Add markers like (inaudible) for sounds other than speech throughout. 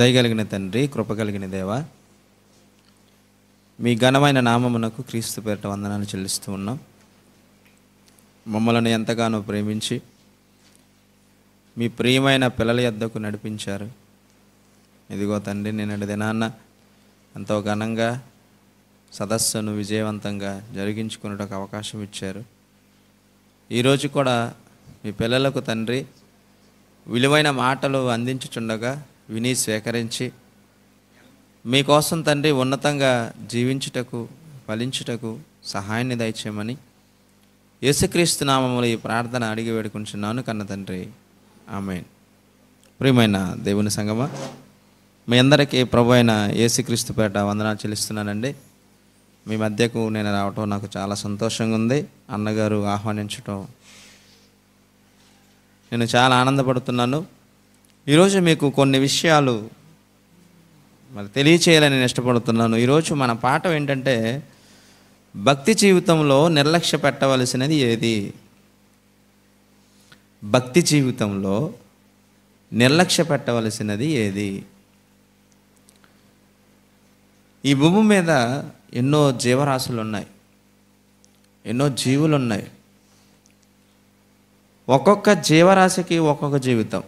దయగలిగిన తండ్రి కృపగలిగిన దేవ మీ ఘనమైన నామమునకు క్రీస్తు పేరిట వందనాలు చెల్లిస్తూ ఉన్నాం మమ్మలను ఎంతగానో ప్రేమించి మీ ప్రియమైన పిల్లల యొద్దకు నడిపించారు ఇదిగో తండ్రి నేను దినాన్న ఎంతో ఘనంగా సదస్సును విజయవంతంగా జరిగించుకున్నటకు అవకాశం ఇచ్చారు ఈరోజు కూడా మీ పిల్లలకు తండ్రి విలువైన మాటలు అందించుచుండగా విని స్వీకరించి మీకోసం తండ్రి ఉన్నతంగా జీవించుటకు ఫలించుటకు సహాయాన్ని దయచేయమని యేసుక్రీస్తు నామములు ఈ ప్రార్థన అడిగి వేడుకుంటున్నాను కన్న తండ్రి ఆమె ప్రియమైన దేవుని సంగమ మీ అందరికీ ప్రభు అయిన యేసుక్రీస్తు పేట వందనాలు చెల్లిస్తున్నానండి మీ మధ్యకు నేను రావటం నాకు చాలా సంతోషంగా ఉంది అన్నగారు ఆహ్వానించటం నేను చాలా ఆనందపడుతున్నాను ఈరోజు మీకు కొన్ని విషయాలు మరి తెలియచేయాలని నేను ఇష్టపడుతున్నాను ఈరోజు మన పాఠం ఏంటంటే భక్తి జీవితంలో నిర్లక్ష్య పెట్టవలసినది ఏది భక్తి జీవితంలో నిర్లక్ష్య పెట్టవలసినది ఏది ఈ భూమి మీద ఎన్నో జీవరాశులు ఉన్నాయి ఎన్నో జీవులు ఉన్నాయి ఒక్కొక్క జీవరాశికి ఒక్కొక్క జీవితం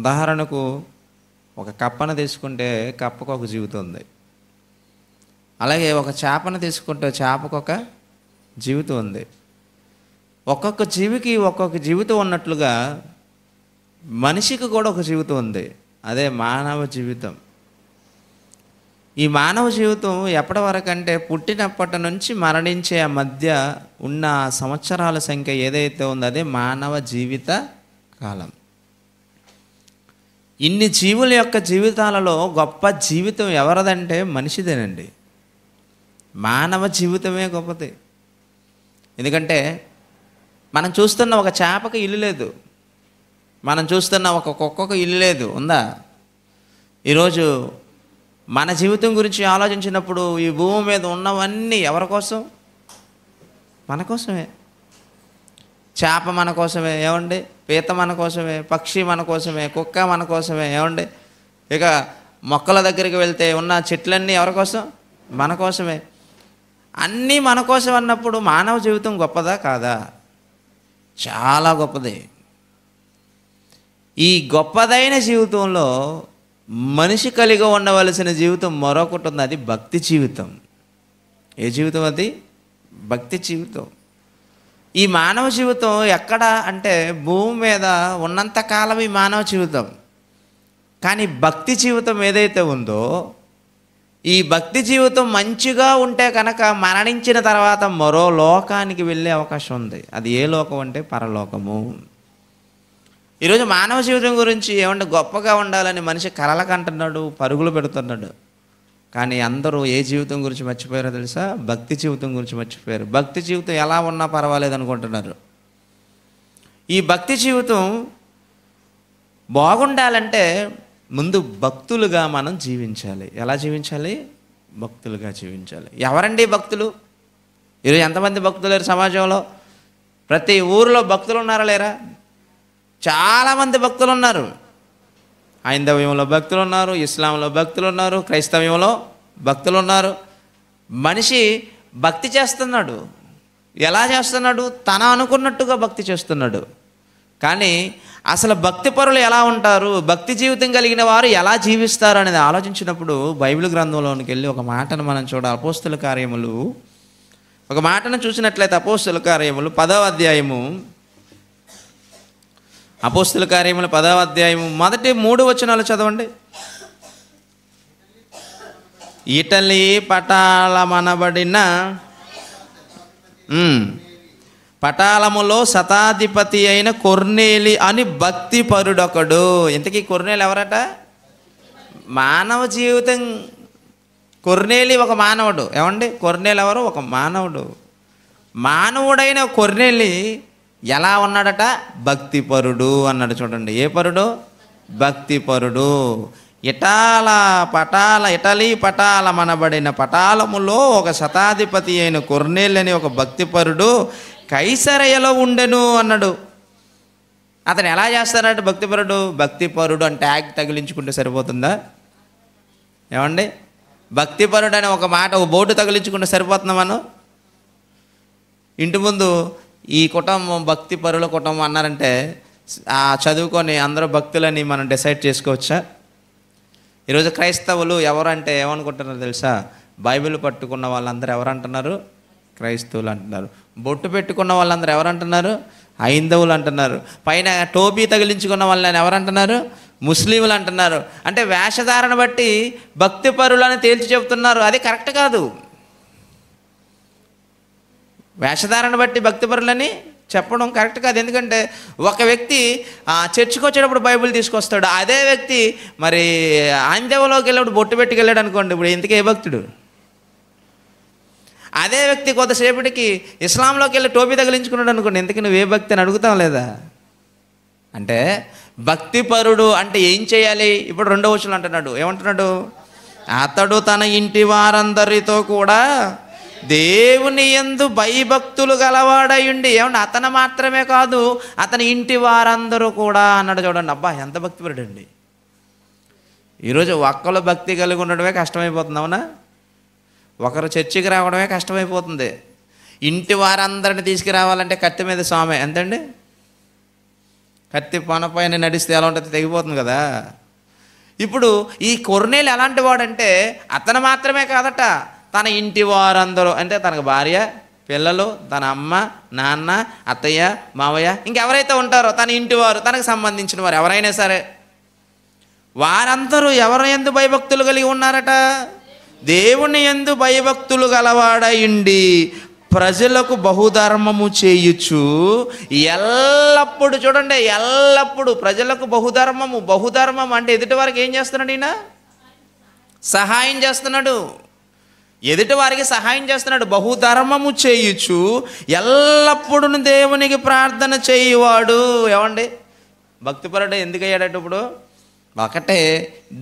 ఉదాహరణకు ఒక కప్పను తీసుకుంటే కప్పకు ఒక జీవితం ఉంది అలాగే ఒక చేపను తీసుకుంటే చేపకు ఒక జీవితం ఉంది ఒక్కొక్క జీవికి ఒక్కొక్క జీవితం ఉన్నట్లుగా మనిషికి కూడా ఒక జీవితం ఉంది అదే మానవ జీవితం ఈ మానవ జీవితం ఎప్పటి వరకు అంటే పుట్టినప్పటి నుంచి మరణించే మధ్య ఉన్న సంవత్సరాల సంఖ్య ఏదైతే ఉందో అదే మానవ జీవిత కాలం ఇన్ని జీవుల యొక్క జీవితాలలో గొప్ప జీవితం ఎవరిదంటే మనిషిదేనండి మానవ జీవితమే గొప్పది ఎందుకంటే మనం చూస్తున్న ఒక చేపకి ఇల్లు లేదు మనం చూస్తున్న ఒక కుక్కకు ఇల్లు లేదు ఉందా ఈరోజు మన జీవితం గురించి ఆలోచించినప్పుడు ఈ భూమి మీద ఉన్నవన్నీ ఎవరి కోసం మన కోసమే చేప మన కోసమే ఏమండి పీత మన కోసమే పక్షి మన కోసమే కుక్క మన కోసమే ఏమండి ఇక మొక్కల దగ్గరికి వెళ్తే ఉన్న చెట్లన్నీ ఎవరి కోసం మన కోసమే అన్నీ మన కోసం అన్నప్పుడు మానవ జీవితం గొప్పదా కాదా చాలా గొప్పది ఈ గొప్పదైన జీవితంలో మనిషి కలిగి ఉండవలసిన జీవితం మరొకటి ఉంది అది భక్తి జీవితం ఏ జీవితం అది భక్తి జీవితం ఈ మానవ జీవితం ఎక్కడ అంటే భూమి మీద ఉన్నంతకాలం ఈ మానవ జీవితం కానీ భక్తి జీవితం ఏదైతే ఉందో ఈ భక్తి జీవితం మంచిగా ఉంటే కనుక మరణించిన తర్వాత మరో లోకానికి వెళ్ళే అవకాశం ఉంది అది ఏ లోకం అంటే పరలోకము ఈరోజు మానవ జీవితం గురించి ఏమంటే గొప్పగా ఉండాలని మనిషి కలలు కంటున్నాడు పరుగులు పెడుతున్నాడు కానీ అందరూ ఏ జీవితం గురించి మర్చిపోయారో తెలుసా భక్తి జీవితం గురించి మర్చిపోయారు భక్తి జీవితం ఎలా ఉన్నా పర్వాలేదు అనుకుంటున్నారు ఈ భక్తి జీవితం బాగుండాలంటే ముందు భక్తులుగా మనం జీవించాలి ఎలా జీవించాలి భక్తులుగా జీవించాలి ఎవరండి భక్తులు ఈరోజు ఎంతమంది భక్తులు లేరు సమాజంలో ప్రతి ఊరిలో భక్తులు ఉన్నారా లేరా చాలామంది భక్తులు ఉన్నారు హైందవ్యంలో భక్తులు ఉన్నారు ఇస్లాంలో భక్తులు ఉన్నారు క్రైస్తవ్యంలో భక్తులు ఉన్నారు మనిషి భక్తి చేస్తున్నాడు ఎలా చేస్తున్నాడు తన అనుకున్నట్టుగా భక్తి చేస్తున్నాడు కానీ అసలు భక్తి పరులు ఎలా ఉంటారు భక్తి జీవితం కలిగిన వారు ఎలా జీవిస్తారు అనేది ఆలోచించినప్పుడు బైబిల్ గ్రంథంలోనికి వెళ్ళి ఒక మాటను మనం చూడాలి అపోస్తుల కార్యములు ఒక మాటను చూసినట్లయితే అపోస్తుల కార్యములు పదవ అధ్యాయము అపోస్తుల కార్యముల పదవ అధ్యాయము మొదటి మూడు వచనాలు చదవండి ఇటలీ పటాలమనబడిన పటాలములో శతాధిపతి అయిన కొర్నేలి అని భక్తి పరుడొకడు ఇంతకీ కొర్నేలు ఎవరట మానవ జీవితం కొర్నేలి ఒక మానవుడు ఏమండి కొర్నేలు ఎవరు ఒక మానవుడు మానవుడైన కొర్నేలి ఎలా ఉన్నాడట భక్తిపరుడు అన్నాడు చూడండి ఏ పరుడు భక్తిపరుడు ఇటాల పటాల ఇటలీ పటాల మనబడిన పటాలములో ఒక శతాధిపతి అయిన అని ఒక భక్తిపరుడు కైసరయలో ఉండెను అన్నాడు అతను ఎలా చేస్తారంటే భక్తిపరుడు భక్తిపరుడు అని ట్యాగ్ తగిలించుకుంటే సరిపోతుందా ఏమండి భక్తిపరుడు అనే ఒక మాట ఒక బోర్డు తగిలించుకుంటే సరిపోతుందా మనం ఇంటి ముందు ఈ కుటుంబం భక్తి పరుల కుటుంబం అన్నారంటే ఆ చదువుకొని అందరూ భక్తులని మనం డిసైడ్ చేసుకోవచ్చా ఈరోజు క్రైస్తవులు ఎవరంటే ఏమనుకుంటున్నారు తెలుసా బైబిల్ పట్టుకున్న వాళ్ళందరూ ఎవరంటున్నారు క్రైస్తవులు అంటున్నారు బొట్టు పెట్టుకున్న వాళ్ళందరూ ఎవరంటున్నారు హైందవులు అంటున్నారు పైన టోపీ తగిలించుకున్న వాళ్ళని ఎవరంటున్నారు ముస్లింలు అంటున్నారు అంటే వేషధారణ బట్టి భక్తి పరులని తేల్చి చెబుతున్నారు అది కరెక్ట్ కాదు వేషధారణ బట్టి భక్తిపరులని చెప్పడం కరెక్ట్ కాదు ఎందుకంటే ఒక వ్యక్తి చర్చికి వచ్చేటప్పుడు బైబిల్ తీసుకొస్తాడు అదే వ్యక్తి మరి ఆందేవలోకి వెళ్ళినప్పుడు బొట్టు పెట్టుకెళ్ళాడు అనుకోండి ఇప్పుడు ఇంతకీ ఏ భక్తుడు అదే వ్యక్తి కొంతసేపటికి ఇస్లాంలోకి వెళ్ళి టోపీ తగిలించుకున్నాడు అనుకోండి ఇంతకీ ఏ భక్తి అని అడుగుతాం లేదా అంటే భక్తిపరుడు అంటే ఏం చేయాలి ఇప్పుడు రెండో వచ్చులు అంటున్నాడు ఏమంటున్నాడు అతడు తన ఇంటి వారందరితో కూడా దేవుని ఎందు భయభక్తులు గలవాడయుండి ఏమన్నా అతను మాత్రమే కాదు అతని ఇంటి వారందరూ కూడా అన్నాడు చూడండి అబ్బా ఎంత అండి ఈరోజు ఒక్కరు భక్తి కలిగి ఉండడమే కష్టమైపోతుంది అవునా ఒకరు చర్చికి రావడమే కష్టమైపోతుంది ఇంటి వారందరిని తీసుకురావాలంటే కత్తి మీద స్వామి ఎంతండి కత్తి పైన నడిస్తే ఎలా ఉంటుంది తెగిపోతుంది కదా ఇప్పుడు ఈ కొరనేలు ఎలాంటి వాడంటే అతను మాత్రమే కాదట తన ఇంటి వారందరూ అంటే తనకు భార్య పిల్లలు తన అమ్మ నాన్న అత్తయ్య మావయ్య ఇంకెవరైతే ఉంటారో తన ఇంటి వారు తనకు సంబంధించిన వారు ఎవరైనా సరే వారందరూ ఎవరు ఎందు భయభక్తులు కలిగి ఉన్నారట దేవుని ఎందు భయభక్తులు గలవాడయుండి ప్రజలకు బహుధర్మము చేయుచు ఎల్లప్పుడు చూడండి ఎల్లప్పుడు ప్రజలకు బహుధర్మము బహుధర్మం అంటే ఎదుటి వారికి ఏం చేస్తున్నాడు ఈయన సహాయం చేస్తున్నాడు ఎదుటి వారికి సహాయం చేస్తున్నాడు బహుధర్మము చేయుచు ఎల్లప్పుడూ దేవునికి ప్రార్థన చేయువాడు ఏమండి భక్తిపరుడు ఎందుకు అయ్యాడట ఇప్పుడు ఒకటే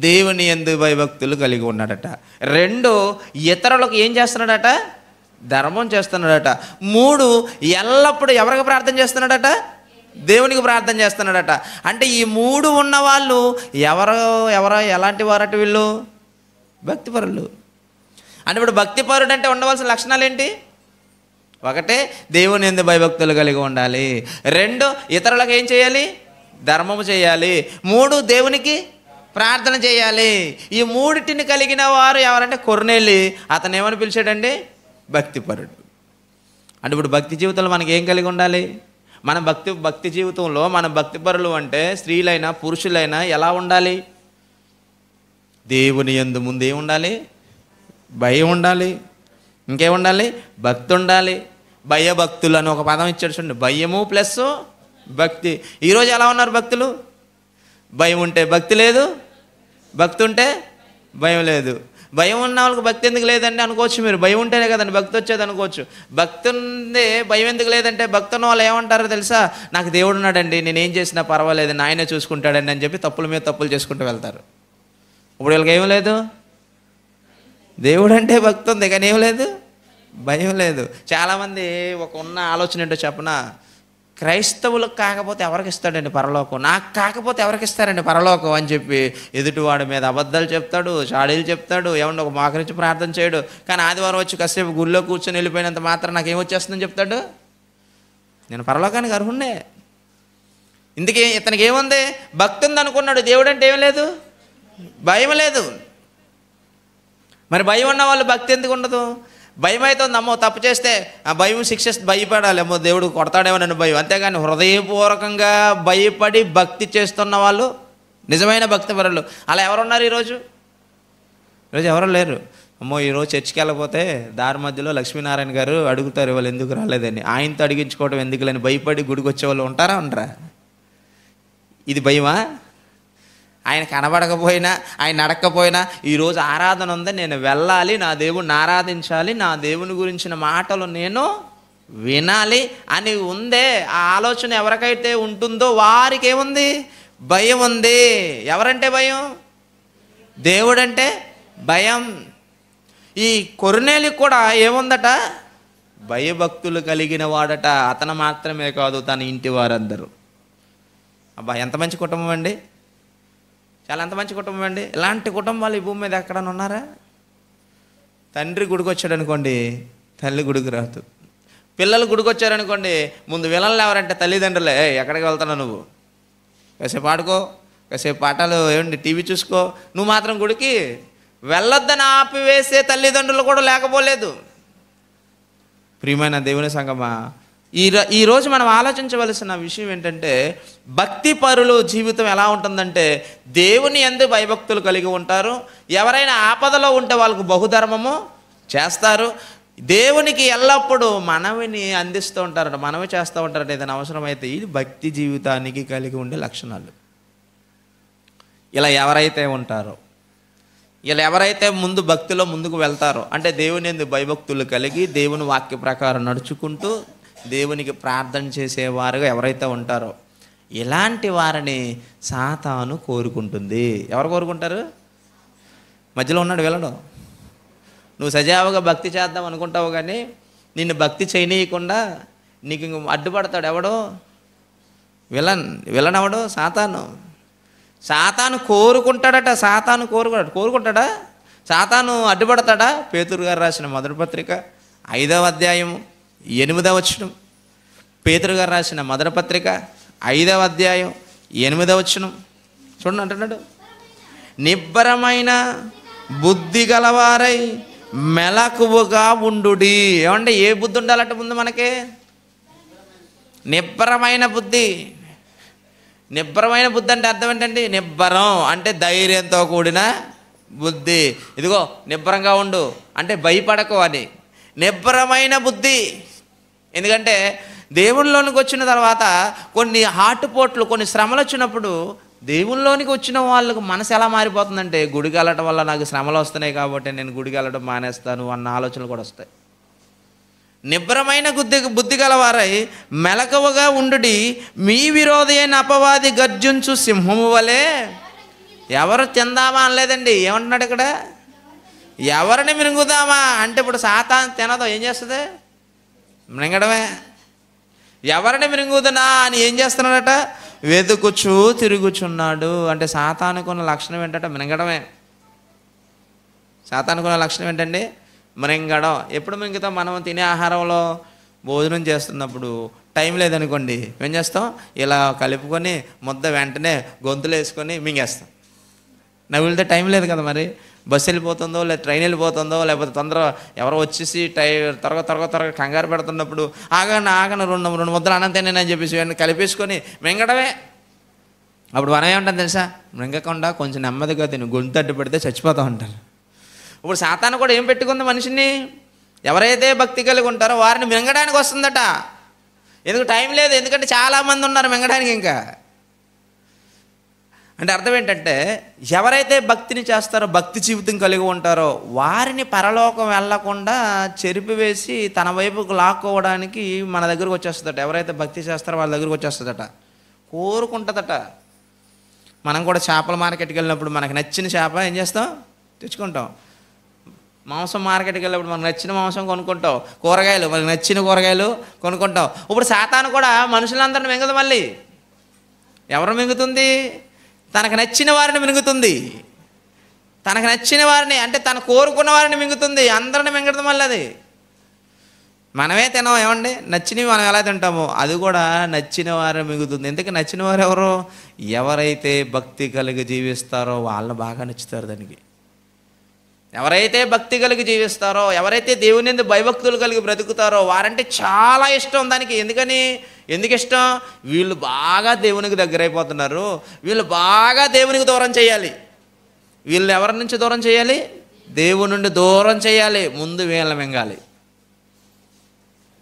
దేవుని ఎందు భయభక్తులు కలిగి ఉన్నాడట రెండు ఇతరులకు ఏం చేస్తున్నాడట ధర్మం చేస్తున్నాడట మూడు ఎల్లప్పుడూ ఎవరికి ప్రార్థన చేస్తున్నాడట దేవునికి ప్రార్థన చేస్తున్నాడట అంటే ఈ మూడు ఉన్నవాళ్ళు ఎవరో ఎవరో ఎలాంటి వారట వీళ్ళు భక్తిపరులు అంటే ఇప్పుడు భక్తిపరుడు అంటే ఉండవలసిన లక్షణాలు ఏంటి ఒకటే దేవుని ఎందు భయభక్తులు కలిగి ఉండాలి రెండు ఇతరులకు ఏం చేయాలి ధర్మము చేయాలి మూడు దేవునికి ప్రార్థన చేయాలి ఈ మూడింటిని కలిగిన వారు ఎవరంటే కొరనేళ్ళి అతను ఏమని పిలిచాడండి భక్తిపరుడు అంటే ఇప్పుడు భక్తి జీవితంలో మనకి ఏం కలిగి ఉండాలి మన భక్తి భక్తి జీవితంలో మన భక్తిపరులు అంటే స్త్రీలైనా పురుషులైనా ఎలా ఉండాలి దేవుని ఎందు ముందే ఉండాలి భయం ఉండాలి ఇంకేముండాలి భక్తి ఉండాలి భయభక్తులు అని ఒక పదం ఇచ్చాడు చూడండి భయము ప్లస్ భక్తి ఈరోజు ఎలా ఉన్నారు భక్తులు భయం ఉంటే భక్తి లేదు భక్తి ఉంటే భయం లేదు భయం ఉన్న వాళ్ళకి భక్తి ఎందుకు లేదండి అనుకోవచ్చు మీరు భయం ఉంటేనే కదండి భక్తి వచ్చేది అనుకోవచ్చు భక్తి ఉంది భయం ఎందుకు లేదంటే భక్తున్న వాళ్ళు ఏమంటారో తెలుసా నాకు దేవుడు ఉన్నాడండి ఏం చేసినా పర్వాలేదు నాయనే చూసుకుంటాడండి అని చెప్పి తప్పుల మీద తప్పులు చేసుకుంటూ వెళ్తారు ఇప్పుడు వీళ్ళకి ఏం లేదు దేవుడు అంటే భక్తి ఉంది కానీ ఏం లేదు భయం లేదు చాలామంది ఒక ఉన్న ఆలోచన ఏంటో చెప్పనా క్రైస్తవులకు కాకపోతే ఎవరికి ఇస్తాడండి పరలోకం నాకు కాకపోతే ఎవరికి ఇస్తారండి పరలోకం అని చెప్పి ఎదుటివాడి మీద అబద్ధాలు చెప్తాడు చాడీలు చెప్తాడు ఏమన్నా ఒక నుంచి ప్రార్థన చేయడు కానీ ఆదివారం వచ్చి కాసేపు గుళ్ళో కూర్చొని వెళ్ళిపోయినంత మాత్రం నాకు ఏమొచ్చేస్తుందని చెప్తాడు నేను పరలోకానికి అర్హుండే ఇందుకే ఇతనికి ఏముంది భక్తి ఉందనుకున్నాడు దేవుడు అంటే ఏం లేదు భయం లేదు మరి భయం ఉన్న వాళ్ళు భక్తి ఎందుకు ఉండదు భయం అవుతుంది అమ్మో తప్పు చేస్తే ఆ భయం శిక్ష భయపడాలి అమ్మో దేవుడు కొడతాడేమో నన్ను భయం అంతేగాని హృదయపూర్వకంగా భయపడి భక్తి చేస్తున్న వాళ్ళు నిజమైన భక్తి పరులు అలా ఎవరున్నారు ఈరోజు ఈరోజు ఎవరు లేరు అమ్మో ఈరోజు చర్చికి వెళ్ళకపోతే దారి మధ్యలో లక్ష్మీనారాయణ గారు అడుగుతారు వాళ్ళు ఎందుకు రాలేదని ఆయనతో అడిగించుకోవడం ఎందుకులని భయపడి గుడికి వచ్చే వాళ్ళు ఉంటారా ఉండరా ఇది భయమా ఆయన కనబడకపోయినా ఆయన నడకపోయినా ఈరోజు ఆరాధన ఉంది నేను వెళ్ళాలి నా దేవుణ్ణి ఆరాధించాలి నా దేవుని గురించిన మాటలు నేను వినాలి అని ఉందే ఆ ఆలోచన ఎవరికైతే ఉంటుందో వారికి ఏముంది భయం ఉంది ఎవరంటే భయం దేవుడంటే భయం ఈ కొరునేలి కూడా ఏముందట భయభక్తులు కలిగిన వాడట అతను మాత్రమే కాదు తన ఇంటి వారందరూ అబ్బా ఎంత మంచి కుటుంబం అండి చాలా ఎంత మంచి కుటుంబం అండి ఇలాంటి కుటుంబాలు ఈ భూమి మీద ఎక్కడన్నా ఉన్నారా తండ్రి గుడికి వచ్చాడు అనుకోండి తల్లి గుడికి రాదు పిల్లలు గుడికి వచ్చారనుకోండి ముందు విలన్లు ఎవరంటే తల్లిదండ్రులే ఎక్కడికి వెళ్తున్నావు నువ్వు కాసేపు ఆడుకో కాసేపు పాటలు ఏమండి టీవీ చూసుకో నువ్వు మాత్రం గుడికి వెళ్ళొద్దని ఆపివేసే తల్లిదండ్రులు కూడా లేకపోలేదు ప్రియమైన దేవుని సంగమా ఈ ఈరోజు మనం ఆలోచించవలసిన విషయం ఏంటంటే భక్తి పరులు జీవితం ఎలా ఉంటుందంటే దేవుని ఎందు భయభక్తులు కలిగి ఉంటారు ఎవరైనా ఆపదలో ఉంటే వాళ్ళకు బహుధర్మము చేస్తారు దేవునికి ఎల్లప్పుడూ మనవిని అందిస్తూ ఉంటారంట మనవి చేస్తూ ఉంటారంట ఏదైనా అవసరమైతే ఇది భక్తి జీవితానికి కలిగి ఉండే లక్షణాలు ఇలా ఎవరైతే ఉంటారో ఇలా ఎవరైతే ముందు భక్తిలో ముందుకు వెళ్తారో అంటే దేవుని భయభక్తులు కలిగి దేవుని వాక్య ప్రకారం నడుచుకుంటూ దేవునికి ప్రార్థన చేసేవారుగా ఎవరైతే ఉంటారో ఇలాంటి వారిని సాతాను కోరుకుంటుంది ఎవరు కోరుకుంటారు మధ్యలో ఉన్నాడు వెళ్ళడు నువ్వు సజావుగా భక్తి చేద్దాం అనుకుంటావు కానీ నిన్ను భక్తి చేయనీయకుండా నీకు ఇంక అడ్డుపడతాడు ఎవడో విలన్ విలన్ అవడు సాతాను సాతాను కోరుకుంటాడట సాతాను కోరుకుంటాడు కోరుకుంటాడా సాతాను అడ్డుపడతాడా పేతురు గారు రాసిన మొదటి పత్రిక ఐదవ అధ్యాయము ఎనిమిదవ వచనం పేతురు గారు రాసిన మదన పత్రిక ఐదవ అధ్యాయం ఎనిమిదవ వచనం చూడండి అంటున్నాడు నిబ్బరమైన బుద్ధి గలవారై మెలకువగా ఉండు ఏమంటే ఏ బుద్ధి ఉండాలంటే ముందు మనకి నిబ్బరమైన బుద్ధి నిబ్బరమైన బుద్ధి అంటే అర్థం ఏంటండి నిబ్బరం అంటే ధైర్యంతో కూడిన బుద్ధి ఇదిగో నిబ్బరంగా ఉండు అంటే భయపడకు అని నిబ్బరమైన బుద్ధి ఎందుకంటే దేవునిలోనికి వచ్చిన తర్వాత కొన్ని హాటుపోట్లు కొన్ని శ్రమలు వచ్చినప్పుడు దేవునిలోనికి వచ్చిన వాళ్ళకు మనసు ఎలా మారిపోతుందంటే గుడికి వెళ్ళటం వల్ల నాకు శ్రమలు వస్తున్నాయి కాబట్టి నేను గుడికి వెళ్ళడం మానేస్తాను అన్న ఆలోచనలు కూడా వస్తాయి నిబ్రమైన బుద్ధి బుద్ధి గలవారై మెలకువగా ఉండుడి మీ విరోధి అయిన అపవాది గర్జుంచు సింహము వలె ఎవరు తిందామా అనలేదండి ఏమంటున్నాడు ఇక్కడ ఎవరిని మింగుదామా అంటే ఇప్పుడు సాతాన్ తినదో ఏం చేస్తుంది మింగడమే ఎవరిని మింగుతున్నా అని ఏం చేస్తున్నాడట వెతుకుచు తిరుగుచున్నాడు అంటే సాతానుకున్న లక్షణం ఏంటంటే మింగడమే సాతానుకున్న లక్షణం ఏంటండి మింగడం ఎప్పుడు మింగుతాం మనం తినే ఆహారంలో భోజనం చేస్తున్నప్పుడు టైం లేదనుకోండి ఏం చేస్తాం ఇలా కలుపుకొని ముద్ద వెంటనే గొంతులు వేసుకొని మింగేస్తాం నాకు వెళ్తే టైం లేదు కదా మరి బస్సు వెళ్ళిపోతుందో లేదా ట్రైన్ వెళ్ళిపోతుందో లేకపోతే తొందర ఎవరో వచ్చేసి టై త్వరగా త్వరగా త్వరగా కంగారు పెడుతున్నప్పుడు ఆగన ఆగన రెండు రెండు ముద్దలు అని చెప్పేసి ఇవన్నీ కలిపేసుకొని మింగడమే అప్పుడు మనం ఏమంటాం తెలుసా మింగకుండా కొంచెం నెమ్మదిగా తిని గొంతు అడ్డు పెడితే చచ్చిపోతూ ఉంటారు ఇప్పుడు శాతాన్ని కూడా ఏం పెట్టుకుంది మనిషిని ఎవరైతే భక్తి కలిగి ఉంటారో వారిని మింగడానికి వస్తుందట ఎందుకు టైం లేదు ఎందుకంటే చాలామంది ఉన్నారు మింగడానికి ఇంకా అంటే అర్థం ఏంటంటే ఎవరైతే భక్తిని చేస్తారో భక్తి జీవితం కలిగి ఉంటారో వారిని పరలోకం వెళ్లకుండా చెరిపివేసి తన వైపుకు లాక్కోవడానికి మన దగ్గరకు వచ్చేస్తుందట ఎవరైతే భక్తి చేస్తారో వాళ్ళ దగ్గరకు వచ్చేస్తుందట కోరుకుంటుందట మనం కూడా చేపల మార్కెట్కి వెళ్ళినప్పుడు మనకు నచ్చిన చేప ఏం చేస్తాం తెచ్చుకుంటాం మాంసం మార్కెట్కి వెళ్ళినప్పుడు మనకు నచ్చిన మాంసం కొనుక్కుంటాం కూరగాయలు మనకు నచ్చిన కూరగాయలు కొనుక్కుంటాం ఇప్పుడు శాతాన్ని కూడా మనుషులందరిని మింగదు మళ్ళీ ఎవరు మింగుతుంది తనకు నచ్చిన వారిని మింగుతుంది తనకు నచ్చిన వారిని అంటే తను కోరుకున్న వారిని మింగుతుంది అందరిని మింగడం వల్ల అది మనమే తినాం ఏమండి నచ్చినవి మనం ఎలా తింటామో అది కూడా నచ్చిన వారు మిగుతుంది ఎందుకు నచ్చిన వారు ఎవరు ఎవరైతే భక్తి కలిగి జీవిస్తారో వాళ్ళని బాగా నచ్చుతారు దానికి ఎవరైతే భక్తి కలిగి జీవిస్తారో ఎవరైతే దేవుని ఎందు భయభక్తులు కలిగి బ్రతుకుతారో వారంటే చాలా ఇష్టం దానికి ఎందుకని ఎందుకు ఇష్టం వీళ్ళు బాగా దేవునికి దగ్గరైపోతున్నారు వీళ్ళు బాగా దేవునికి దూరం చేయాలి వీళ్ళు ఎవరి నుంచి దూరం చేయాలి దేవుని నుండి దూరం చేయాలి ముందు వీళ్ళ మింగాలి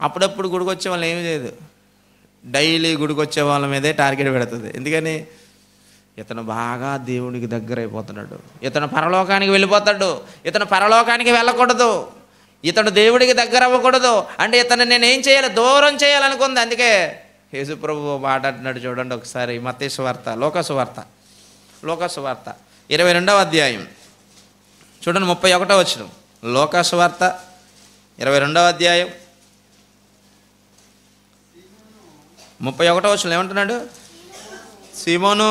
అప్పుడప్పుడు గుడికి వచ్చే వాళ్ళు ఏమి లేదు డైలీ గుడికి వచ్చే వాళ్ళ మీదే టార్గెట్ పెడుతుంది ఎందుకని ఇతను బాగా దేవునికి దగ్గర అయిపోతున్నాడు ఇతను పరలోకానికి వెళ్ళిపోతాడు ఇతను పరలోకానికి వెళ్ళకూడదు ఇతను దేవుడికి దగ్గర అవ్వకూడదు అంటే ఇతను నేను ఏం చేయాలి దూరం చేయాలనుకుంది అందుకే యేసుప్రభు మాట్లాడినాడు చూడండి ఒకసారి మతేశ్వార్త లోకసువార్త లోకసువార్త ఇరవై రెండవ అధ్యాయం చూడండి ముప్పై ఒకటో వచ్చిన లోకసువార్త ఇరవై రెండవ అధ్యాయం ముప్పై ఒకటో వచ్చిన ఏమంటున్నాడు సీమోను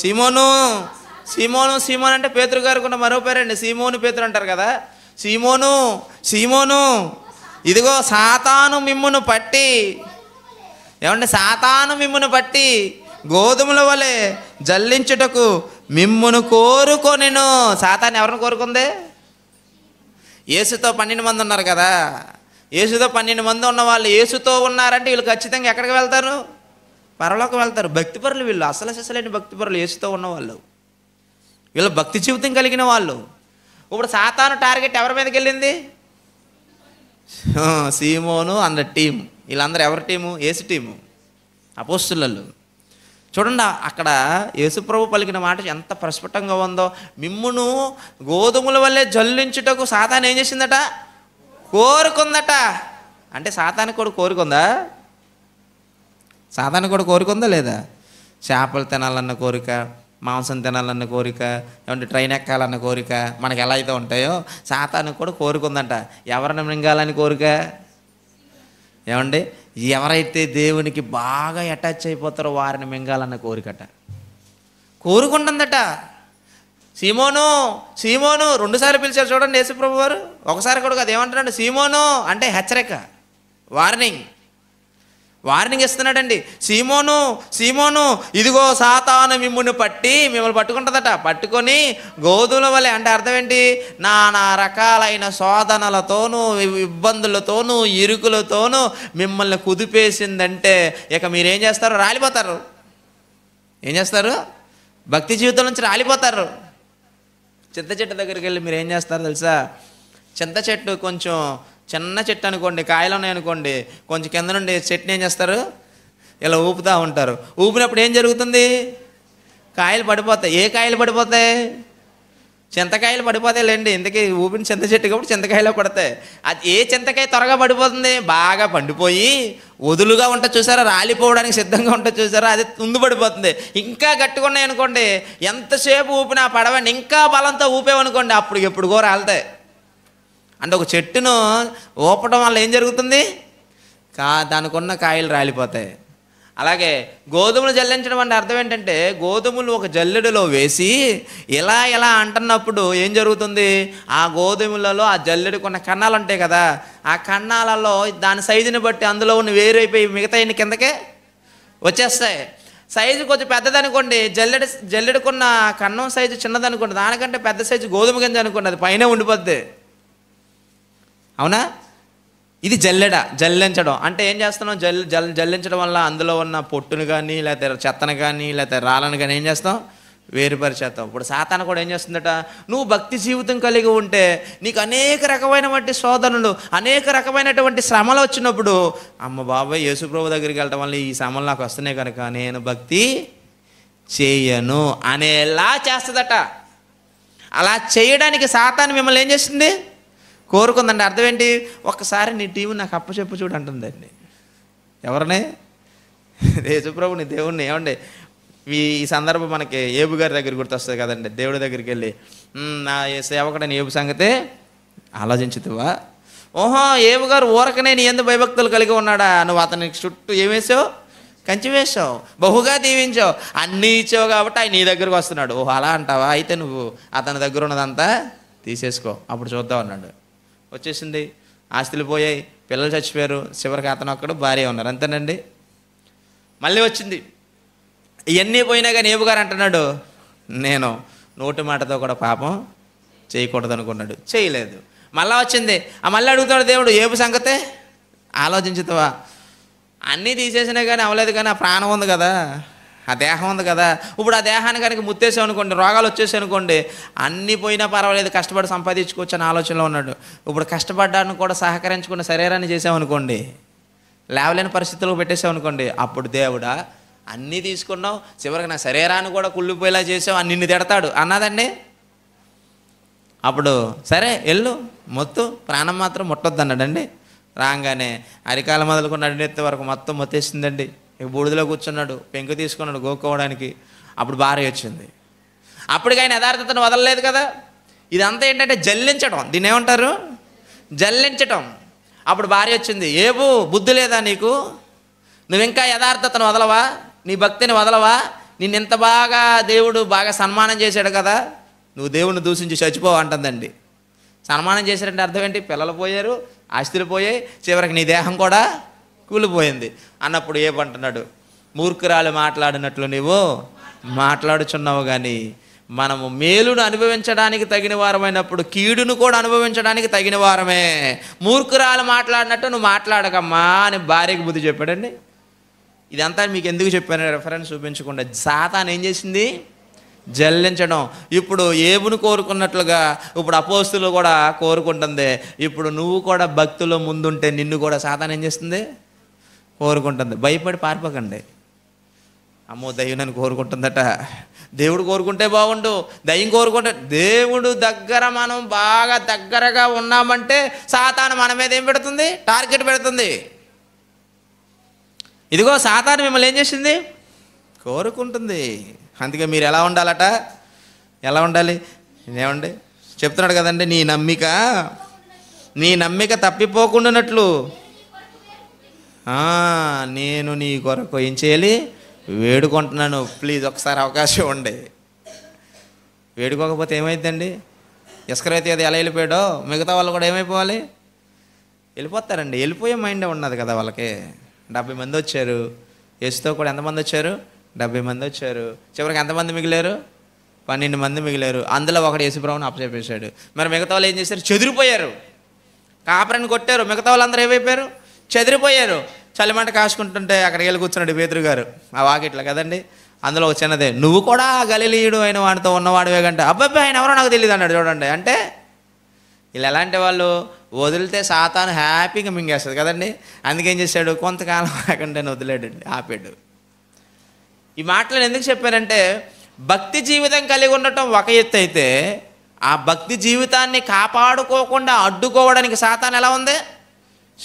సీమోను సీమోను సీమోన్ అంటే పేతురు గారు కొన్ని మరో పేరండి సీమోను పేతురు అంటారు కదా సీమోను సీమోను ఇదిగో సాతాను మిమ్మును పట్టి ఏమంటే సాతాను మిమ్మును పట్టి గోధుమల వలె జల్లించుటకు మిమ్మును కోరుకొనిను సాతాన్ని ఎవరిని కోరుకుంది యేసుతో పన్నెండు మంది ఉన్నారు కదా యేసుతో పన్నెండు మంది ఉన్న వాళ్ళు యేసుతో ఉన్నారంటే వీళ్ళు ఖచ్చితంగా ఎక్కడికి వెళ్తారు పరలోకి వెళ్తారు భక్తిపరులు వీళ్ళు అసలు అసలైన భక్తిపరులు ఏసుతో ఉన్నవాళ్ళు వీళ్ళు భక్తి జీవితం కలిగిన వాళ్ళు ఇప్పుడు సాతాను టార్గెట్ ఎవరి మీదకి వెళ్ళింది (laughs) సీమోను అంద టీం వీళ్ళందరూ ఎవరి టీము ఏసు టీము అపోస్తులలో చూడండి అక్కడ యేసుప్రభు పలికిన మాట ఎంత ప్రస్ఫుటంగా ఉందో మిమ్మును గోధుమల వల్లే జల్లించుటకు సాతాను ఏం చేసిందట కోరుకుందట అంటే సాతాను కూడా కోరుకుందా సాధారణ కూడా కోరిక ఉందా లేదా చేపలు తినాలన్న కోరిక మాంసం తినాలన్న కోరిక ఏమంటే ట్రైన్ ఎక్కాలన్న కోరిక మనకు ఎలా అయితే ఉంటాయో సాతానికి కూడా కోరిక ఉందంట ఎవరిని మింగాలని కోరిక ఏమండి ఎవరైతే దేవునికి బాగా అటాచ్ అయిపోతారో వారిని మింగాలన్న కోరికట కోరుకుంటుందట సీమోను సీమోను రెండుసార్లు పిలిచారు చూడండి యేసుప్రభు గారు ఒకసారి కూడా కాదు ఏమంటారంటే సీమోను అంటే హెచ్చరిక వార్నింగ్ వార్నింగ్ ఇస్తున్నాడండి సీమోను సీమోను ఇదిగో సాతాను మిమ్మల్ని పట్టి మిమ్మల్ని పట్టుకుంటుందట పట్టుకొని గోధుమల వలె అంటే అర్థం ఏంటి నానా రకాలైన శోధనలతోనూ ఇబ్బందులతోనూ ఇరుకులతోనూ మిమ్మల్ని కుదిపేసిందంటే ఇక మీరేం చేస్తారు రాలిపోతారు ఏం చేస్తారు భక్తి జీవితం నుంచి రాలిపోతారు చింత చెట్టు దగ్గరికి వెళ్ళి మీరు ఏం చేస్తారు తెలుసా చింత చెట్టు కొంచెం చిన్న చెట్టు అనుకోండి కాయలు ఉన్నాయనుకోండి కొంచెం కింద నుండి చెట్టుని ఏం చేస్తారు ఇలా ఊపుతూ ఉంటారు ఊపినప్పుడు ఏం జరుగుతుంది కాయలు పడిపోతాయి ఏ కాయలు పడిపోతాయి చింతకాయలు పడిపోతాయి లేండి ఇంతకీ ఊపిన చింత చెట్టు కాబట్టి చింతకాయలో పడతాయి అది ఏ చింతకాయ త్వరగా పడిపోతుంది బాగా పండిపోయి వదులుగా ఉంట చూసారా రాలిపోవడానికి సిద్ధంగా ఉంటే చూసారా అది తుందు పడిపోతుంది ఇంకా గట్టుకున్నాయి అనుకోండి ఎంతసేపు ఊపినా పడవండి ఇంకా బలంతో ఊపేవనుకోండి అప్పుడు ఎప్పుడుకో రాలుతాయి అంటే ఒక చెట్టును ఊపడం వల్ల ఏం జరుగుతుంది కా దానికి ఉన్న కాయలు రాలిపోతాయి అలాగే గోధుమలు జల్లించడం అంటే అర్థం ఏంటంటే గోధుమలు ఒక జల్లెడలో వేసి ఇలా ఇలా అంటున్నప్పుడు ఏం జరుగుతుంది ఆ గోధుమలలో ఆ జల్లెడకు ఉన్న కన్నాలు ఉంటాయి కదా ఆ కన్నాలలో దాని సైజుని బట్టి అందులో ఉన్న వేరైపోయి మిగతా ఎన్ని కిందకే వచ్చేస్తాయి సైజు కొంచెం పెద్దదనుకోండి జల్లెడ జల్లెడుకున్న కన్నం సైజు చిన్నదనుకోండి దానికంటే పెద్ద సైజు గోధుమ గింజ అనుకోండి అది పైన ఉండిపోద్ది అవునా ఇది జల్లెడ జల్లించడం అంటే ఏం చేస్తున్నాం జల్ జల్ జల్లించడం వల్ల అందులో ఉన్న పొట్టును కానీ లేకపోతే చెత్తను కానీ లేకపోతే రాళ్ళను కానీ ఏం చేస్తాం వేరుపరిచేస్తాం ఇప్పుడు సాతాను కూడా ఏం చేస్తుందట నువ్వు భక్తి జీవితం కలిగి ఉంటే నీకు అనేక రకమైనటువంటి శోధనలు అనేక రకమైనటువంటి శ్రమలు వచ్చినప్పుడు అమ్మ బాబాయ్ యేసుప్రభు దగ్గరికి వెళ్ళటం వల్ల ఈ శ్రమలు నాకు వస్తున్నాయి కనుక నేను భక్తి చేయను అనేలా చేస్తుందట అలా చేయడానికి సాతాను మిమ్మల్ని ఏం చేస్తుంది కోరుకుందండి అర్థం ఏంటి ఒక్కసారి నీ టీవీ నాకు అప్పచెప్పు చూడు అంటుందండి ఎవరిని దేశప్రభు నీ దేవుణ్ణి ఏమండి ఈ సందర్భం మనకి ఏబు గారి దగ్గర గుర్తొస్తుంది కదండి దేవుడి దగ్గరికి వెళ్ళి నా సేవకుడని ఏబు సంగతే ఆలోచించుతువా ఓహో ఏబు గారు ఊరకనే నీ ఎందు భయభక్తులు కలిగి ఉన్నాడా నువ్వు అతని చుట్టూ ఏమేసావు కంచి వేసావు బహుగా దీవించావు అన్నీ ఇచ్చావు కాబట్టి ఆయన నీ దగ్గరకు వస్తున్నాడు ఓహో అలా అంటావా అయితే నువ్వు అతని దగ్గర ఉన్నదంతా తీసేసుకో అప్పుడు చూద్దాం అన్నాడు వచ్చేసింది ఆస్తులు పోయాయి పిల్లలు చచ్చిపోయారు చివరికి అతను ఒక్కడు భార్య ఉన్నారు అంతేనండి మళ్ళీ వచ్చింది ఇవన్నీ పోయినా కానీ ఏబు గారు అంటున్నాడు నేను నోటి మాటతో కూడా పాపం చేయకూడదు అనుకున్నాడు చేయలేదు మళ్ళా వచ్చింది ఆ మళ్ళీ అడుగుతాడు దేవుడు ఏబు సంగతే ఆలోచించుతావా అన్నీ తీసేసినా కానీ అవ్వలేదు కానీ ఆ ప్రాణం ఉంది కదా ఆ దేహం ఉంది కదా ఇప్పుడు ఆ దేహాన్ని కనుక ముత్తేసాం అనుకోండి రోగాలు వచ్చేసాయి అనుకోండి అన్నీ పోయినా పర్వాలేదు కష్టపడి సంపాదించుకోవచ్చు అని ఆలోచనలో ఉన్నాడు ఇప్పుడు కష్టపడ్డాను కూడా సహకరించకుండా శరీరాన్ని చేసామనుకోండి లేవలేని పరిస్థితుల్లో పెట్టేసామనుకోండి అప్పుడు దేవుడా అన్నీ తీసుకున్నావు చివరికి నా శరీరాన్ని కూడా కుళ్ళిపోయేలా చేసావు అని నిన్ను తిడతాడు అన్నదండి అప్పుడు సరే వెళ్ళు మొత్తం ప్రాణం మాత్రం ముట్టొద్దు అన్నాడండి రాగానే అరికాల మొదలుకున్న అడినెత్తి వరకు మొత్తం మొత్తేసిందండి ఇక బూడిదలో కూర్చున్నాడు పెంకు తీసుకున్నాడు గోక్కోవడానికి అప్పుడు భార్య వచ్చింది అప్పటికి ఆయన యథార్థతను వదలలేదు కదా ఇదంతా ఏంటంటే జల్లించడం దీని ఏమంటారు జల్లించటం అప్పుడు భార్య వచ్చింది ఏబు బుద్ధి లేదా నీకు నువ్వు ఇంకా యథార్థతను వదలవా నీ భక్తిని వదలవా నిన్ను ఇంత బాగా దేవుడు బాగా సన్మానం చేశాడు కదా నువ్వు దేవుడిని దూషించి చచ్చిపోవు అంటుందండి సన్మానం చేశాడంటే అర్థం ఏంటి పిల్లలు పోయారు ఆస్తులు పోయాయి చివరికి నీ దేహం కూడా కూలిపోయింది అన్నప్పుడు ఏమంటున్నాడు మూర్ఖురాలు మాట్లాడినట్లు నీవు మాట్లాడుచున్నావు కానీ మనము మేలును అనుభవించడానికి తగిన వారమైనప్పుడు కీడును కూడా అనుభవించడానికి తగిన వారమే మూర్ఖురాలు మాట్లాడినట్టు నువ్వు మాట్లాడకమ్మా అని భార్యకి బుద్ధి చెప్పాడండి ఇదంతా మీకు ఎందుకు చెప్పాను రెఫరెన్స్ చూపించకుండా సాతాన్ ఏం చేసింది జల్లించడం ఇప్పుడు ఏబును కోరుకున్నట్లుగా ఇప్పుడు అపోస్తులు కూడా కోరుకుంటుంది ఇప్పుడు నువ్వు కూడా భక్తులు ముందుంటే నిన్ను కూడా సాతాన్ ఏం చేస్తుంది కోరుకుంటుంది భయపడి పారిపోకండి అమ్మో దయ్యం నన్ను కోరుకుంటుందట దేవుడు కోరుకుంటే బాగుండు దయ్యం కోరుకుంటే దేవుడు దగ్గర మనం బాగా దగ్గరగా ఉన్నామంటే సాతాను మన మీద ఏం పెడుతుంది టార్గెట్ పెడుతుంది ఇదిగో సాతాను మిమ్మల్ని ఏం చేసింది కోరుకుంటుంది అందుకే మీరు ఎలా ఉండాలట ఎలా ఉండాలి ఏమండి చెప్తున్నాడు కదండి నీ నమ్మిక నీ నమ్మిక తప్పిపోకుండా నేను నీ కొరకు ఏం చేయాలి వేడుకుంటున్నాను ప్లీజ్ ఒకసారి అవకాశం ఉండే వేడుకోకపోతే ఏమైందండి ఇసుకరైతే అది ఎలా వెళ్ళిపోయాడో మిగతా వాళ్ళు కూడా ఏమైపోవాలి వెళ్ళిపోతారండి వెళ్ళిపోయే మైండే ఉన్నది కదా వాళ్ళకి డెబ్బై మంది వచ్చారు ఎస్తో కూడా ఎంతమంది వచ్చారు డెబ్బై మంది వచ్చారు చివరికి ఎంతమంది మిగిలారు పన్నెండు మంది మిగిలారు అందులో ఒకడు యేసుప్రభుని అప్పచెప్పేశాడు మరి మిగతా వాళ్ళు ఏం చేశారు చెదిరిపోయారు కాపరని కొట్టారు మిగతా వాళ్ళందరూ ఏమైపోయారు చెదిరిపోయారు చలిమంట కాసుకుంటుంటే అక్కడికి వెళ్ళి కూర్చున్నాడు పేదరు గారు ఆ వాకిట్లో కదండి అందులో ఒక చిన్నదే నువ్వు కూడా గలిలీయుడు అయిన వాడితో ఉన్నవాడు కంటే అబ్బాయి ఆయన ఎవరో నాకు తెలియదు అన్నాడు చూడండి అంటే వీళ్ళు ఎలాంటి వాళ్ళు వదిలితే సాతాను హ్యాపీగా మింగేస్తుంది కదండి అందుకేం చేశాడు కొంతకాలం లేకుండా వదిలేడండి ఆపాడు ఈ మాటలు ఎందుకు చెప్పానంటే భక్తి జీవితం కలిగి ఉండటం ఒక ఎత్తు అయితే ఆ భక్తి జీవితాన్ని కాపాడుకోకుండా అడ్డుకోవడానికి సాతాను ఎలా ఉంది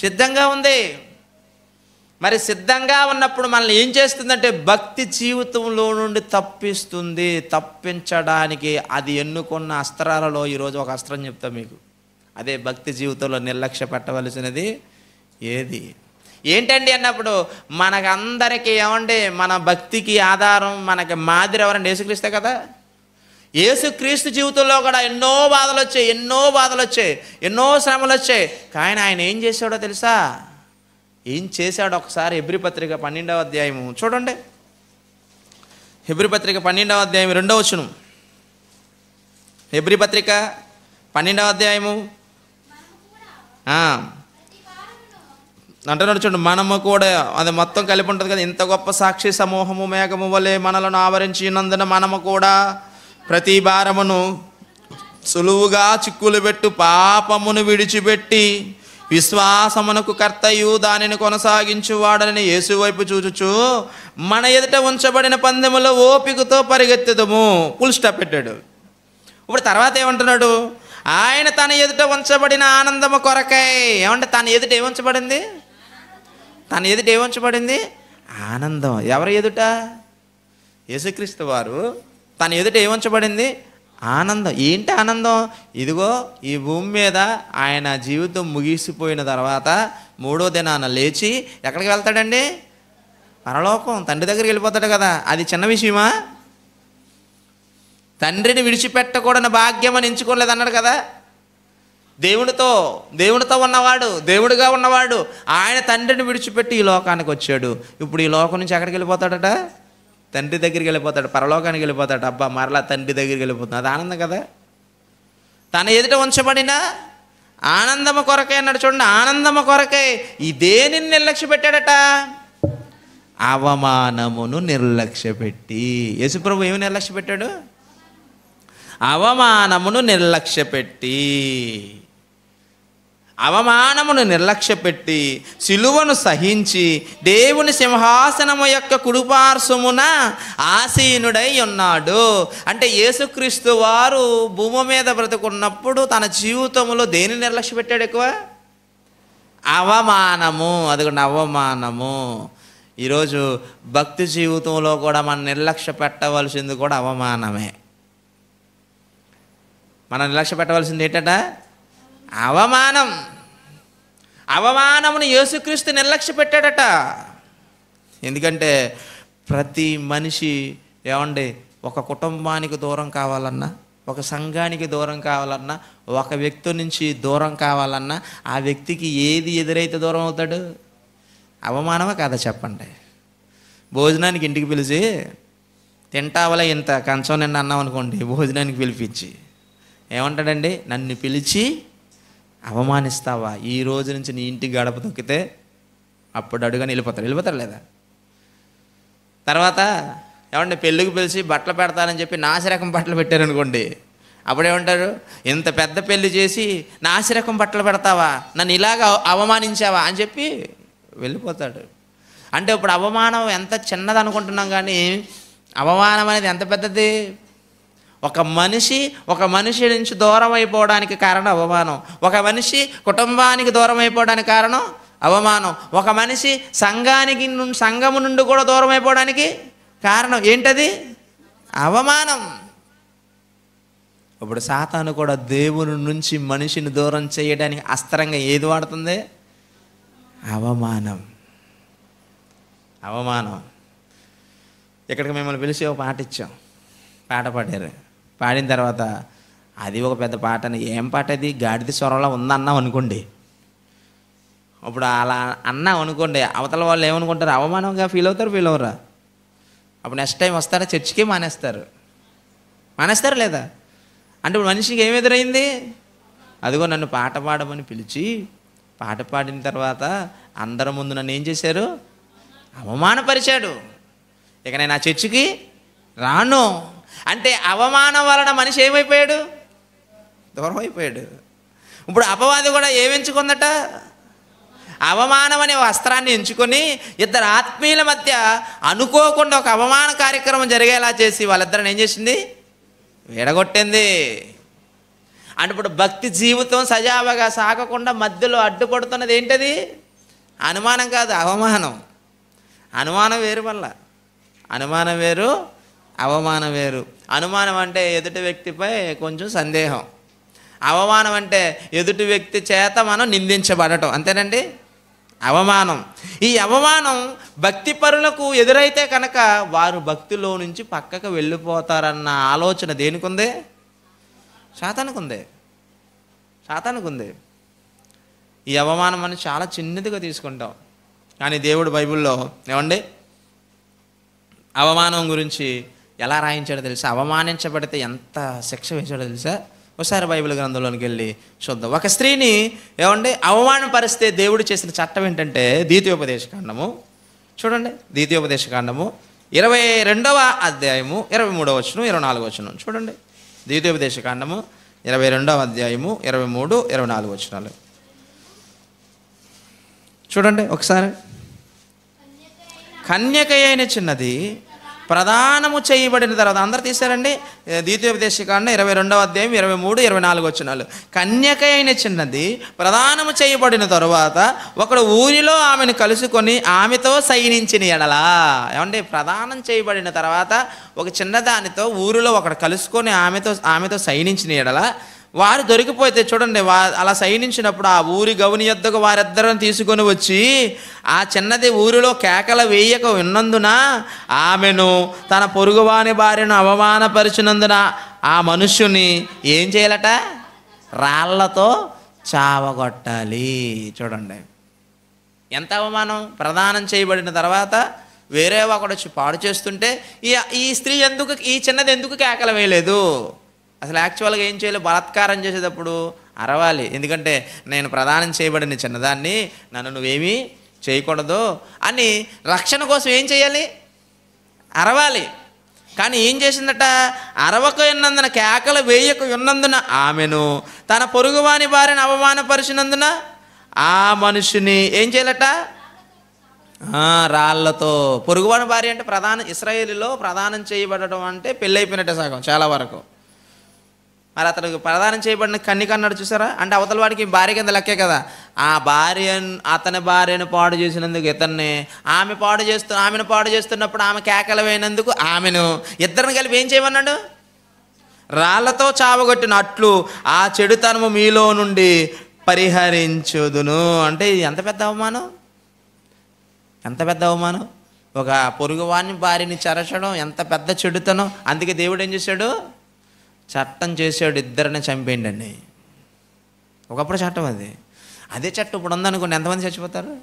సిద్ధంగా ఉంది మరి సిద్ధంగా ఉన్నప్పుడు మనల్ని ఏం చేస్తుందంటే భక్తి జీవితంలో నుండి తప్పిస్తుంది తప్పించడానికి అది ఎన్నుకున్న అస్త్రాలలో ఈరోజు ఒక అస్త్రం చెప్తా మీకు అదే భక్తి జీవితంలో నిర్లక్ష్య పెట్టవలసినది ఏది ఏంటండి అన్నప్పుడు మనకందరికీ ఏమండి మన భక్తికి ఆధారం మనకి మాదిరి ఎవరండి యేసుక్రీస్తే కదా యేసుక్రీస్తు జీవితంలో కూడా ఎన్నో బాధలు వచ్చాయి ఎన్నో బాధలు వచ్చాయి ఎన్నో శ్రమలు వచ్చాయి కానీ ఆయన ఏం చేశాడో తెలుసా ఏం చేశాడో ఒకసారి హెబ్రిపత్రిక పన్నెండవ అధ్యాయము చూడండి హెబ్రిపత్రిక పన్నెండవ అధ్యాయం రెండవ వచ్చును హెబ్రిపత్రిక పన్నెండవ అధ్యాయము అంటున్నాడు చూడండి మనము కూడా అది మొత్తం కలిపి ఉంటుంది కదా ఇంత గొప్ప సాక్షి సమూహము మేఘము వలె మనలను ఆవరించినందున మనము కూడా ప్రతి భారమును సులువుగా చిక్కులు పెట్టు పాపమును విడిచిపెట్టి విశ్వాసమునకు కర్తయు దానిని కొనసాగించువాడని యేసువైపు చూచుచు మన ఎదుట ఉంచబడిన పందెములో ఓపికతో పరిగెత్తదము ఫుల్ స్టాప్ పెట్టాడు ఇప్పుడు తర్వాత ఏమంటున్నాడు ఆయన తన ఎదుట ఉంచబడిన ఆనందము కొరకై ఏమంటే తన ఎదుట ఏముంచబడింది తన ఎదుట ఏముంచబడింది ఆనందం ఎవరు ఎదుట యేసుక్రీస్తు వారు తన ఎదుట ఏమంచబడింది ఆనందం ఏంటి ఆనందం ఇదిగో ఈ భూమి మీద ఆయన జీవితం ముగిసిపోయిన తర్వాత మూడో దినాన లేచి ఎక్కడికి వెళ్తాడండి పరలోకం తండ్రి దగ్గరికి వెళ్ళిపోతాడు కదా అది చిన్న విషయమా తండ్రిని విడిచిపెట్టకూడని భాగ్యం అని ఎంచుకోలేదన్నాడు కదా దేవునితో దేవునితో ఉన్నవాడు దేవుడిగా ఉన్నవాడు ఆయన తండ్రిని విడిచిపెట్టి ఈ లోకానికి వచ్చాడు ఇప్పుడు ఈ లోకం నుంచి ఎక్కడికి వెళ్ళిపోతాడట తండ్రి దగ్గరికి వెళ్ళిపోతాడు పరలోకానికి వెళ్ళిపోతాడు అబ్బా మరలా తండ్రి దగ్గరికి వెళ్ళిపోతుంది అది ఆనందం కదా తన ఎదుట ఉంచబడిన ఆనందము కొరకే అన్నాడు చూడండి ఆనందము కొరకే ఇదే నిన్ను నిర్లక్ష్య పెట్టాడట అవమానమును నిర్లక్ష్య పెట్టి యేసుప్రభు ఏమి నిర్లక్ష్య పెట్టాడు అవమానమును నిర్లక్ష్య పెట్టి అవమానమును నిర్లక్ష్యపెట్టి సిలువను సహించి దేవుని సింహాసనము యొక్క కుడుపార్శ్వమున ఆసీనుడై ఉన్నాడు అంటే యేసుక్రీస్తు వారు భూమి మీద బ్రతుకున్నప్పుడు తన జీవితంలో దేని నిర్లక్ష్య పెట్టాడు ఎక్కువ అవమానము అదిగోండి అవమానము ఈరోజు భక్తి జీవితంలో కూడా మనం నిర్లక్ష్య పెట్టవలసింది కూడా అవమానమే మనం నిర్లక్ష్య పెట్టవలసింది ఏంటట అవమానం అవమానమును యేసుక్రీస్తు నిర్లక్ష్య పెట్టాడట ఎందుకంటే ప్రతి మనిషి ఏమండి ఒక కుటుంబానికి దూరం కావాలన్నా ఒక సంఘానికి దూరం కావాలన్నా ఒక వ్యక్తి నుంచి దూరం కావాలన్నా ఆ వ్యక్తికి ఏది ఎదురైతే దూరం అవుతాడు అవమానమా కదా చెప్పండి భోజనానికి ఇంటికి పిలిచి తింటావలే ఇంత కంచం నిన్న అన్నాం అనుకోండి భోజనానికి పిలిపించి ఏమంటాడండి నన్ను పిలిచి అవమానిస్తావా ఈ రోజు నుంచి నీ ఇంటికి గడప తొక్కితే అప్పుడు అడుగా వెళ్ళిపోతారు వెళ్ళిపోతారు లేదా తర్వాత ఏమంటే పెళ్ళికి పిలిచి బట్టలు పెడతానని చెప్పి నాసిరకం బట్టలు పెట్టారనుకోండి అప్పుడేమంటారు ఇంత పెద్ద పెళ్లి చేసి నాసిరకం బట్టలు పెడతావా నన్ను ఇలాగ అవమానించావా అని చెప్పి వెళ్ళిపోతాడు అంటే ఇప్పుడు అవమానం ఎంత చిన్నది అనుకుంటున్నాం కానీ అవమానం అనేది ఎంత పెద్దది ఒక మనిషి ఒక మనిషి నుంచి దూరం అయిపోవడానికి కారణం అవమానం ఒక మనిషి కుటుంబానికి దూరం అయిపోవడానికి కారణం అవమానం ఒక మనిషి సంఘానికి సంఘము నుండి కూడా దూరం అయిపోవడానికి కారణం ఏంటది అవమానం ఇప్పుడు సాతాను కూడా దేవుని నుంచి మనిషిని దూరం చేయడానికి అస్త్రంగా ఏది వాడుతుంది అవమానం అవమానం ఇక్కడికి మిమ్మల్ని పిలిచి ఒక పాట ఇచ్చాం పాట పాడారు పాడిన తర్వాత అది ఒక పెద్ద పాట అని ఏం పాట అది గాడిద స్వరంలో ఉందన్నాం అనుకోండి అప్పుడు అలా అన్నాం అనుకోండి అవతల వాళ్ళు ఏమనుకుంటారు అవమానంగా ఫీల్ అవుతారు ఫీల్ అవరా అప్పుడు నెక్స్ట్ టైం వస్తారా చర్చికి మానేస్తారు మానేస్తారు లేదా అంటే ఇప్పుడు మనిషికి ఏం ఎదురైంది అదిగో నన్ను పాట పాడమని పిలిచి పాట పాడిన తర్వాత అందరి ముందు నన్ను ఏం చేశారు అవమానపరిచాడు ఇక నేను ఆ చర్చికి రాను అంటే అవమానం వలన మనిషి ఏమైపోయాడు దూరం అయిపోయాడు ఇప్పుడు అపవాది కూడా ఏమించుకుందట అవమానం అనే వస్త్రాన్ని ఎంచుకొని ఇద్దరు ఆత్మీయుల మధ్య అనుకోకుండా ఒక అవమాన కార్యక్రమం జరిగేలా చేసి వాళ్ళిద్దరిని ఏం చేసింది వీడగొట్టింది అంటే ఇప్పుడు భక్తి జీవితం సజావుగా సాగకుండా మధ్యలో అడ్డుపడుతున్నది ఏంటది అనుమానం కాదు అవమానం అనుమానం వేరు వల్ల అనుమానం వేరు అవమానం వేరు అనుమానం అంటే ఎదుటి వ్యక్తిపై కొంచెం సందేహం అవమానం అంటే ఎదుటి వ్యక్తి చేత మనం నిందించబడటం అంతేనండి అవమానం ఈ అవమానం భక్తి పరులకు ఎదురైతే కనుక వారు భక్తిలో నుంచి పక్కకు వెళ్ళిపోతారన్న ఆలోచన దేనికుంది శాతానికి ఉంది ఈ అవమానం మనం చాలా చిన్నదిగా తీసుకుంటాం కానీ దేవుడు బైబిల్లో ఏమండి అవమానం గురించి ఎలా రాయించాడో తెలుసా అవమానించబడితే ఎంత శిక్ష వేసాడో తెలుసా ఒకసారి బైబిల్ గ్రంథంలోనికి వెళ్ళి చూద్దాం ఒక స్త్రీని ఏమండి అవమానపరిస్తే దేవుడు చేసిన చట్టం ఏంటంటే ద్వితీయోపదేశకాండము చూడండి ద్వితీయోపదేశకాండము ఇరవై రెండవ అధ్యాయము ఇరవై మూడవ వచ్చును ఇరవై నాలుగు వచనం చూడండి ద్వితీయోపదేశకాండము ఇరవై రెండవ అధ్యాయము ఇరవై మూడు ఇరవై నాలుగు వచనాలు చూడండి ఒకసారి అయిన చిన్నది ప్రదానము చేయబడిన తర్వాత అందరు తీశారండి ద్వితీయోపదేశికాండ ఇరవై రెండవ అధ్యాయం ఇరవై మూడు ఇరవై నాలుగు వచ్చినాలు కన్యక అయిన చిన్నది ప్రదానము చేయబడిన తరువాత ఒకడు ఊరిలో ఆమెను కలుసుకొని ఆమెతో సైనించిన ఎడలా ఏమండి ప్రదానం చేయబడిన తర్వాత ఒక చిన్నదానితో ఊరిలో ఒకడు కలుసుకొని ఆమెతో ఆమెతో సైనించిన ఎడలా వారు దొరికిపోతే చూడండి వా అలా సైనించినప్పుడు ఆ ఊరి గౌని యొద్దకు వారిద్దరిని తీసుకొని వచ్చి ఆ చిన్నది ఊరిలో కేకల వేయక ఉన్నందున ఆమెను తన పొరుగువాని భార్యను అవమానపరిచినందున ఆ మనుష్యుని ఏం చేయాలట రాళ్లతో చావగొట్టాలి చూడండి ఎంత అవమానం ప్రదానం చేయబడిన తర్వాత వేరే ఒకడు వచ్చి పాడు చేస్తుంటే ఈ ఈ స్త్రీ ఎందుకు ఈ చిన్నది ఎందుకు కేకలు వేయలేదు అసలు యాక్చువల్గా ఏం చేయాలి బలాత్కారం చేసేటప్పుడు అరవాలి ఎందుకంటే నేను ప్రదానం చేయబడిన చిన్నదాన్ని నన్ను నువ్వేమీ చేయకూడదు అని రక్షణ కోసం ఏం చేయాలి అరవాలి కానీ ఏం చేసిందట అరవక ఉన్నందున కేకలు వేయకు ఉన్నందున ఆమెను తన పొరుగువాని వారిని అవమానపరిచినందున ఆ మనుషుని ఏం చేయాలట రాళ్లతో పొరుగువాని భార్య అంటే ప్రధాన ఇస్రాయేలీలో ప్రధానం చేయబడటం అంటే పెళ్ళైపోయినట్టే సగం చాలా వరకు మరి అతనికి ప్రదానం చేయబడిన కన్ని కన్నాడు చూసారా అంటే అవతల వాడికి భార్య కింద లెక్కే కదా ఆ భార్య అతని భార్యను పాడు చేసినందుకు ఇతన్ని ఆమె పాడు చేస్తు ఆమెను పాడు చేస్తున్నప్పుడు ఆమె కేకలు వేయనందుకు ఆమెను ఇద్దరిని కలిపి ఏం చేయమన్నాడు రాళ్లతో చావగొట్టిన అట్లు ఆ చెడుతనము మీలో నుండి పరిహరించుదును అంటే ఇది ఎంత పెద్ద అవమానం ఎంత పెద్ద అవమానం ఒక పొరుగువాడిని భార్యని చరచడం ఎంత పెద్ద చెడుతనం అందుకే దేవుడు ఏం చేశాడు చట్టం చేసేవాడు ఇద్దరిని చంపేయండి అని ఒకప్పుడు చట్టం అది అదే చట్టం ఇప్పుడు ఉందనుకోండి ఎంతమంది చచ్చిపోతారు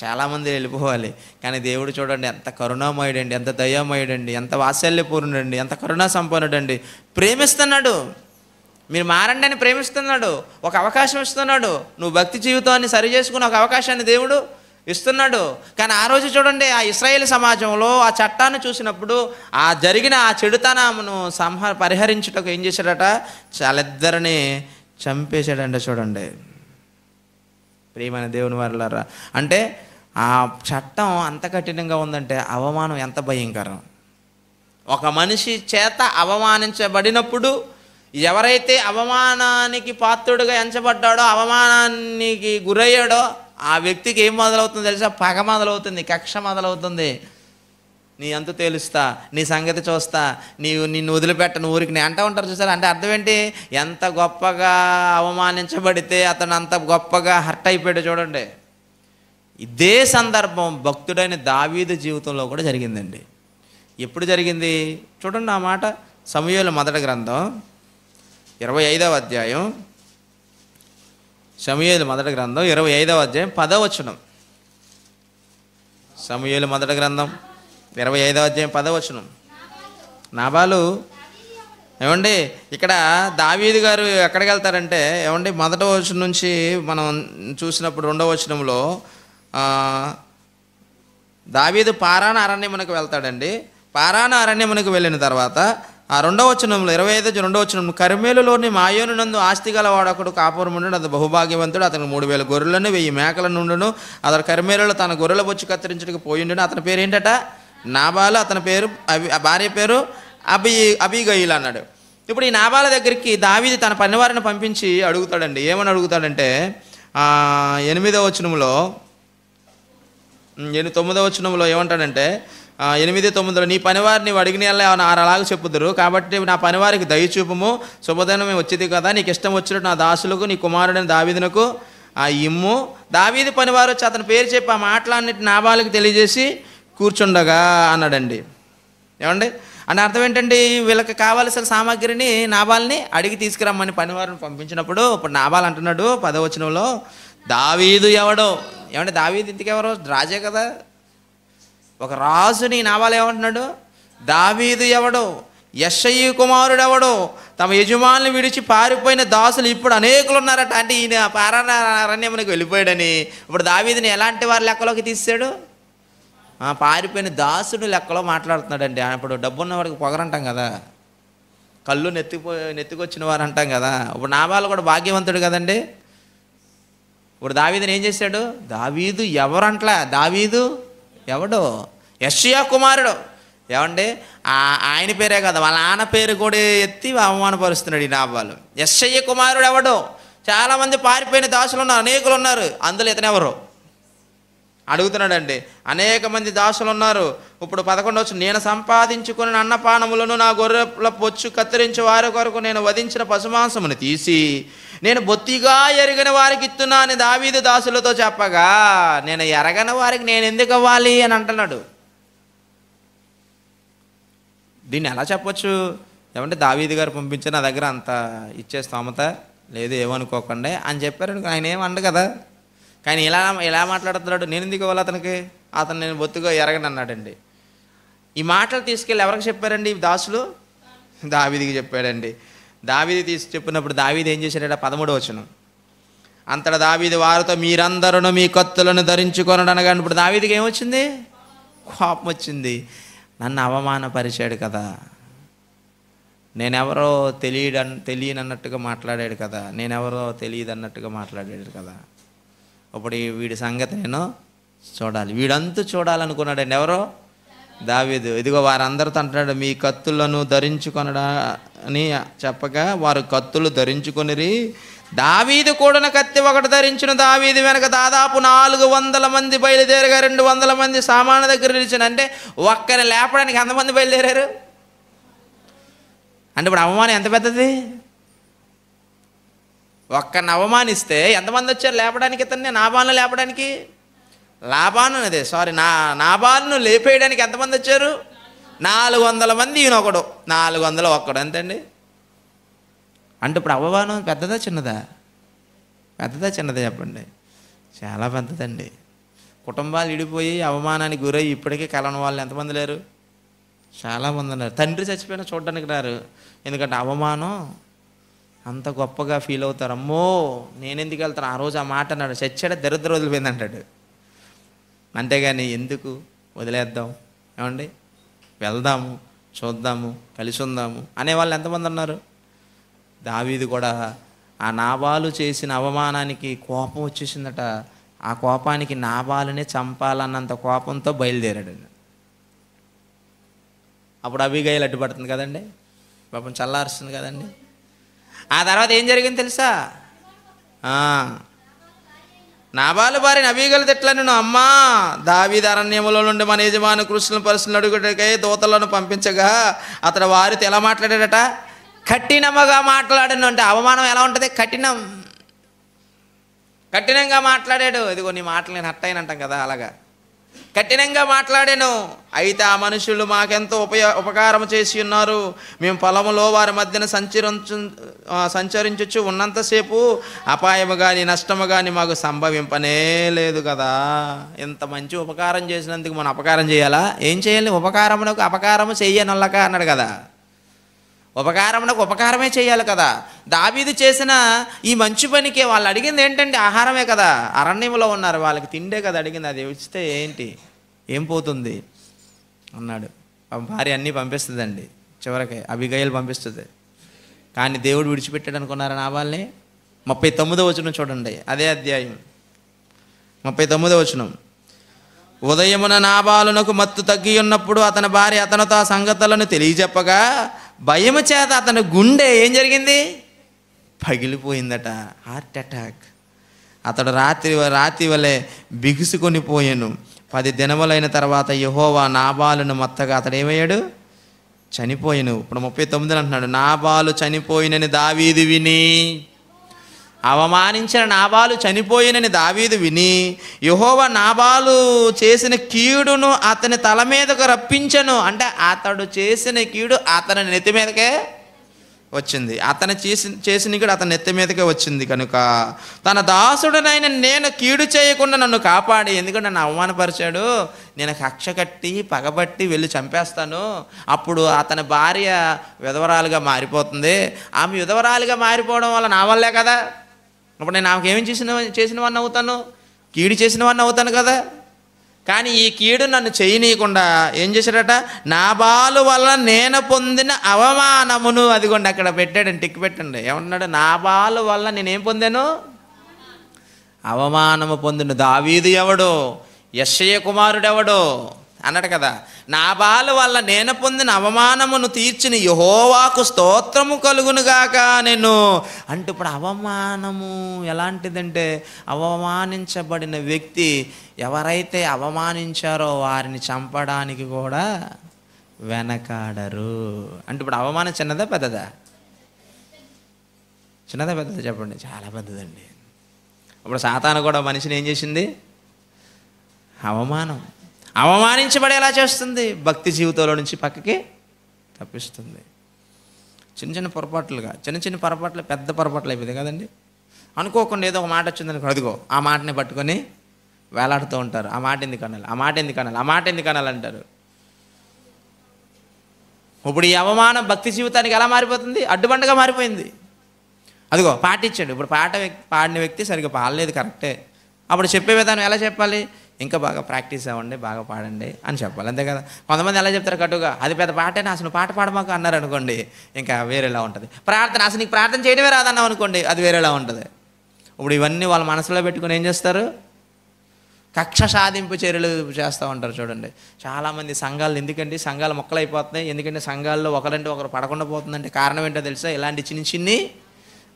చాలామంది వెళ్ళిపోవాలి కానీ దేవుడు చూడండి ఎంత కరుణామయుడండి ఎంత దయామయుడండి ఎంత వాత్సల్యపూర్ణుడండి ఎంత కరుణా సంపన్నుడండి ప్రేమిస్తున్నాడు మీరు మారండి అని ప్రేమిస్తున్నాడు ఒక అవకాశం ఇస్తున్నాడు నువ్వు భక్తి జీవితాన్ని సరి చేసుకుని ఒక అవకాశాన్ని దేవుడు ఇస్తున్నాడు కానీ ఆ రోజు చూడండి ఆ ఇస్రాయేల్ సమాజంలో ఆ చట్టాన్ని చూసినప్పుడు ఆ జరిగిన ఆ చెడుతనామును సంహ పరిహరించుటకు ఏం చేశాడట ఇద్దరిని చంపేశాడంట చూడండి ప్రియమైన దేవుని వారులారా అంటే ఆ చట్టం అంత కఠినంగా ఉందంటే అవమానం ఎంత భయంకరం ఒక మనిషి చేత అవమానించబడినప్పుడు ఎవరైతే అవమానానికి పాత్రుడుగా ఎంచబడ్డాడో అవమానానికి గురయ్యాడో ఆ వ్యక్తికి ఏం మొదలవుతుంది తెలుసా పగ మొదలవుతుంది కక్ష మొదలవుతుంది నీ అంత తేలుస్తా నీ సంగతి చూస్తా నీవు నిన్ను వదిలిపెట్టను ఊరికి నేను అంటా ఉంటారు చూసారా అంటే అర్థం ఏంటి ఎంత గొప్పగా అవమానించబడితే అతను అంత గొప్పగా హర్ట్ అయిపోయాడు చూడండి ఇదే సందర్భం భక్తుడైన దావీద జీవితంలో కూడా జరిగిందండి ఎప్పుడు జరిగింది చూడండి ఆ మాట సమయంలో మొదటి గ్రంథం ఇరవై ఐదవ అధ్యాయం సమయలు మొదటి గ్రంథం ఇరవై ఐదవ అధ్యాయం పదవచనం సమయలు మొదటి గ్రంథం ఇరవై ఐదవ అధ్యాయం పదవచనం నాబాలు ఏమండి ఇక్కడ దావీది గారు ఎక్కడికి వెళ్తారంటే ఏమండి మొదట వచ్చిన నుంచి మనం చూసినప్పుడు రెండవ వచనంలో దావీదు పారాణ అరణ్యమునకు వెళ్తాడండి పారాణ అరణ్యమునకు వెళ్ళిన తర్వాత ఆ రెండవ వచనంలో ఇరవై ఐదు రెండవ వచనం కర్మేలులోని నందు ఆస్తి గల వాడొకడు కాపురముండు అతను బహుభాగ్యవంతుడు అతను మూడు వేల గొర్రెలను వెయ్యి మేకలను ఉండును అతను కర్మేలలో తన గొర్రెల బొచ్చు కత్తిరించడానికి పోయిండును అతని పేరు ఏంటట నాబాలు అతని పేరు అబి భార్య పేరు అబి అబిగయిల్ అన్నాడు ఇప్పుడు ఈ నాబాల దగ్గరికి దావీది తన పనివారిని పంపించి అడుగుతాడండి ఏమని అడుగుతాడంటే ఎనిమిదవ వచనంలో ఎనిమిది తొమ్మిదవ వచనంలో ఏమంటాడంటే ఎనిమిది తొమ్మిదిలో నీ పనివారిని అడిగిన అలాగ చెప్పుదురు కాబట్టి నా పనివారికి దయచూపము శుభదనం మేము వచ్చేది కదా నీకు ఇష్టం వచ్చినట్టు నా దాసులకు నీ కుమారుడైన దావీదునకు ఆ ఇమ్ము దావీది పనివారు వచ్చి అతని పేరు చెప్పి ఆ మాటలన్నిటి నాబాలకు తెలియజేసి కూర్చుండగా అన్నాడండి ఏమండి అని అర్థం ఏంటండి వీళ్ళకి కావాల్సిన సామాగ్రిని నాబాల్ని అడిగి తీసుకురమ్మని పనివారిని పంపించినప్పుడు ఇప్పుడు నాబాల్ అంటున్నాడు పదవచనంలో దావీదు ఎవడో ఏమంటే దావీదు ఇంతకెవరో రాజే కదా ఒక రాజుని నావాలు ఏమంటున్నాడు దావీదు ఎవడు యశయ్య కుమారుడు ఎవడు తమ యజమానులు విడిచి పారిపోయిన దాసులు ఇప్పుడు అనేకులు ఉన్నారట అంటే ఈయన పారణ్యమునికి వెళ్ళిపోయాడని ఇప్పుడు దావీదిని ఎలాంటి వారి లెక్కలోకి ఆ పారిపోయిన దాసుడు లెక్కలో మాట్లాడుతున్నాడండి అప్పుడు డబ్బున్న వాడికి పొగరంటాం కదా కళ్ళు నెత్తిపో నెత్తికొచ్చిన వారు అంటాం కదా ఇప్పుడు నాబాలు కూడా భాగ్యవంతుడు కదండి ఇప్పుడు దావీదుని ఏం చేశాడు దావీదు ఎవరంట్లా దావీదు ఎవడో యశ్యా కుమారుడు ఏమండి ఆయన పేరే కదా వాళ్ళ నాన్న పేరు కూడా ఎత్తి అవమానపరుస్తున్నాడు ఈ నాబాలు యశ్య కుమారుడు ఎవడో చాలామంది పారిపోయిన దాసులు ఉన్నారు అనేకులు ఉన్నారు అందులో ఇతను ఎవరు అడుగుతున్నాడండి అనేక మంది దాసులు ఉన్నారు ఇప్పుడు పదకొండు వచ్చి నేను సంపాదించుకుని అన్నపానములను నా గొర్రెల పొచ్చు కత్తిరించి వారి కొరకు నేను వధించిన పశుమాంసమును తీసి నేను బొత్తిగా ఎరిగిన వారికి ఇస్తున్నాను దావీదు దాసులతో చెప్పగా నేను ఎరగని వారికి నేను ఎందుకు అవ్వాలి అని అంటున్నాడు దీన్ని ఎలా చెప్పచ్చు ఏమంటే దావీది గారు పంపించిన నా దగ్గర అంత ఇచ్చే స్తోమత లేదు ఏమనుకోకుండా అని చెప్పారు ఆయన ఏమండు కదా కానీ ఇలా ఇలా మాట్లాడుతున్నాడు నేను ఎందుకు ఇవ్వాలి అతనికి అతను నేను బొత్తుగా ఎరగను అన్నాడండి ఈ మాటలు తీసుకెళ్ళి ఎవరికి చెప్పారండి దాసులు దావిదికి చెప్పాడండి దావిది తీసి చెప్పినప్పుడు దావీది ఏం చేశాడ పదమూడవ వచనం అంతట దావీది వారితో మీరందరూ మీ కత్తులను ధరించుకొనడం అనగా ఇప్పుడు దావీదికి ఏమొచ్చింది కోపం వచ్చింది నన్ను అవమానపరిచాడు కదా నేనెవరో తెలియడం తెలియనన్నట్టుగా మాట్లాడాడు కదా నేనెవరో తెలియదు అన్నట్టుగా మాట్లాడాడు కదా ఇప్పుడు వీడి సంగతి నేను చూడాలి వీడంతా చూడాలనుకున్నాడండి ఎవరో దావీదు ఇదిగో వారందరితో అంటున్నాడు మీ కత్తులను ధరించుకొనడా అని చెప్పగా వారు కత్తులు ధరించుకొనిరి దావీదు కూడిన కత్తి ఒకటి ధరించిన దావీది వెనక దాదాపు నాలుగు వందల మంది బయలుదేరగా రెండు వందల మంది సామాను దగ్గర నిలిచిన అంటే ఒక్కరిని లేపడానికి ఎంతమంది బయలుదేరారు అంటే ఇప్పుడు అవమానం ఎంత పెద్దది ఒక్కరిని అవమానిస్తే ఎంతమంది వచ్చారు లేపడానికి ఇతన్ని నాభాలను లేపడానికి లాభాను అదే సారీ నా నాభాలను లేపేయడానికి ఎంతమంది వచ్చారు నాలుగు వందల మంది ఈయన ఒకడు నాలుగు వందల ఒక్కడు అంతండి అంటే ఇప్పుడు అవమానం పెద్దదా చిన్నదా పెద్దదా చిన్నదా చెప్పండి చాలా పెద్దదండి కుటుంబాలు విడిపోయి అవమానానికి గురై ఇప్పటికే కలవని వాళ్ళు ఎంతమంది లేరు చాలామంది ఉన్నారు తండ్రి చచ్చిపోయిన చూడడానికి రారు ఎందుకంటే అవమానం అంత గొప్పగా ఫీల్ అవుతారు అమ్మో నేనెందుకు వెళ్తాను ఆ రోజు ఆ మాట అన్నాడు చచ్చాడ దరిద్ర వదిలిపోయింది అంటాడు అంతేగాని ఎందుకు వదిలేద్దాం ఏమండి వెళ్దాము చూద్దాము కలిసి ఉందాము అనేవాళ్ళు ఎంతమంది ఉన్నారు దావీది కూడా ఆ నాబాలు చేసిన అవమానానికి కోపం వచ్చేసిందట ఆ కోపానికి నాబాలనే చంపాలన్నంత కోపంతో బయలుదేరాడు అప్పుడు అవి అవిగాయలు అడ్డుపడుతుంది కదండి పాపం చల్లారుస్తుంది కదండి ఆ తర్వాత ఏం జరిగింది తెలుసా నాబాలు భార్య నబీగలు తిట్లను అమ్మా దావీ అరణ్యములో నుండి మన యజమాని కృష్ణులు పరిస్థితులు అడుగుటకై దూతలను పంపించగా అతడు వారితో ఎలా మాట్లాడాడట కఠినముగా మాట్లాడను అంటే అవమానం ఎలా ఉంటుంది కఠినం కఠినంగా మాట్లాడాడు ఇదిగో నీ మాటలు నేను హట్టయిన కదా అలాగా కఠినంగా మాట్లాడాను అయితే ఆ మనుషులు మాకెంతో ఉపయ ఉపకారం చేసి ఉన్నారు మేము పొలములో వారి మధ్యన సంచరించు సంచరించచ్చు ఉన్నంతసేపు అపాయము కానీ నష్టము కానీ మాకు సంభవింపనే లేదు కదా ఇంత మంచి ఉపకారం చేసినందుకు మనం అపకారం చేయాలా ఏం చేయాలి ఉపకారమునకు అపకారము చెయ్యనల్లక అన్నాడు కదా ఉపకారమునకు ఉపకారమే చేయాలి కదా దావీది చేసిన ఈ మంచి పనికి వాళ్ళు అడిగింది ఏంటంటే ఆహారమే కదా అరణ్యంలో ఉన్నారు వాళ్ళకి తిండే కదా అడిగింది అది ఇస్తే ఏంటి ఏం పోతుంది అన్నాడు భార్య అన్నీ పంపిస్తుందండి చివరికి అభిగయలు పంపిస్తుంది కానీ దేవుడు విడిచిపెట్టాడు అనుకున్నారు నా వాళ్ళని ముప్పై తొమ్మిదో వచనం చూడండి అదే అధ్యాయం ముప్పై తొమ్మిదో వచనం ఉదయమున నాబాలునకు మత్తు తగ్గి ఉన్నప్పుడు అతని భార్య అతనితో ఆ సంగతులను తెలియజెప్పగా భయము చేత అతని గుండె ఏం జరిగింది పగిలిపోయిందట హార్ట్ అటాక్ అతడు రాత్రి రాత్రి వలె బిగుసుకొని పోయాను పది దినములైన తర్వాత యహోవా నాబాలును మత్తగా అతడు ఏమయ్యాడు చనిపోయాను ఇప్పుడు ముప్పై తొమ్మిది అంటున్నాడు నాబాలు చనిపోయినని దావీది విని అవమానించిన నాబాలు చనిపోయినని దావీదు విని యహోవ నాబాలు చేసిన కీడును అతని తల మీదకు రప్పించను అంటే అతడు చేసిన కీడు అతని నెత్తి మీదకే వచ్చింది అతను చేసి చేసిన కూడా అతని నెత్తి మీదకే వచ్చింది కనుక తన దాసుడునైన నేను కీడు చేయకుండా నన్ను కాపాడి ఎందుకంటే నన్ను అవమానపరిచాడు నేను కక్ష కట్టి పగబట్టి వెళ్ళి చంపేస్తాను అప్పుడు అతని భార్య విధవరాలుగా మారిపోతుంది ఆమె విధవరాలుగా మారిపోవడం వల్ల నా వల్లే కదా అప్పుడు నేను ఆమెకేమి చేసిన చేసిన వాడిని అవుతాను కీడు చేసిన వాడిని అవుతాను కదా కానీ ఈ కీడు నన్ను చేయనీయకుండా ఏం చేశాడట నా బాలు వల్ల నేను పొందిన అవమానమును అదిగోండి అక్కడ పెట్టాడు టిక్ పెట్టండి ఏమన్నాడు బాలు వల్ల నేనేం పొందాను అవమానము పొందిన దావీదు ఎవడో కుమారుడు ఎవడో అన్నాడు కదా నాబాలు వల్ల నేను పొందిన అవమానమును తీర్చిన యహోవాకు స్తోత్రము కలుగునుగాక నేను అంటే ఇప్పుడు అవమానము ఎలాంటిదంటే అవమానించబడిన వ్యక్తి ఎవరైతే అవమానించారో వారిని చంపడానికి కూడా వెనకాడరు అంటే ఇప్పుడు అవమానం చిన్నదా పెద్దదా చిన్నదా పెద్దదా చెప్పండి చాలా పెద్దదండి ఇప్పుడు సాతాను కూడా మనిషిని ఏం చేసింది అవమానం అవమానించబడేలా చేస్తుంది భక్తి జీవితంలో నుంచి పక్కకి తప్పిస్తుంది చిన్న చిన్న పొరపాట్లుగా చిన్న చిన్న పొరపాట్లు పెద్ద పొరపాట్లు అయిపోయింది కదండి అనుకోకుండా ఏదో ఒక మాట వచ్చిందని అదిగో ఆ మాటని పట్టుకొని వేలాడుతూ ఉంటారు ఆ మాట ఎందుకు అనాలి ఆ మాట ఎందుకు అనాలి ఆ మాట ఎందుకు అనాలి అంటారు ఇప్పుడు ఈ అవమానం భక్తి జీవితానికి ఎలా మారిపోతుంది అడ్డుబండగా మారిపోయింది అదిగో పాటించండి ఇప్పుడు పాట పాడిన వ్యక్తి సరిగ్గా పాడలేదు కరెక్టే అప్పుడు చెప్పే విధానం ఎలా చెప్పాలి ఇంకా బాగా ప్రాక్టీస్ అవ్వండి బాగా పాడండి అని చెప్పాలి అంతే కదా కొంతమంది ఎలా చెప్తారు కట్టుగా అది పెద్ద పాటే అసలు పాట పాడమాకు అన్నారు అనుకోండి ఇంకా వేరేలా ఉంటుంది ప్రార్థన అసలు నీకు ప్రార్థన చేయడమే రాదన్నాం అనుకోండి అది వేరేలా ఉంటుంది ఇప్పుడు ఇవన్నీ వాళ్ళ మనసులో పెట్టుకుని ఏం చేస్తారు కక్ష సాధింపు చర్యలు చేస్తూ ఉంటారు చూడండి చాలామంది సంఘాలు ఎందుకంటే సంఘాలు మొక్కలైపోతున్నాయి ఎందుకంటే సంఘాల్లో ఒకరంటే ఒకరు పడకుండా పోతుందంటే కారణం ఏంటో తెలుసా ఇలాంటి చిన్ని చిన్ని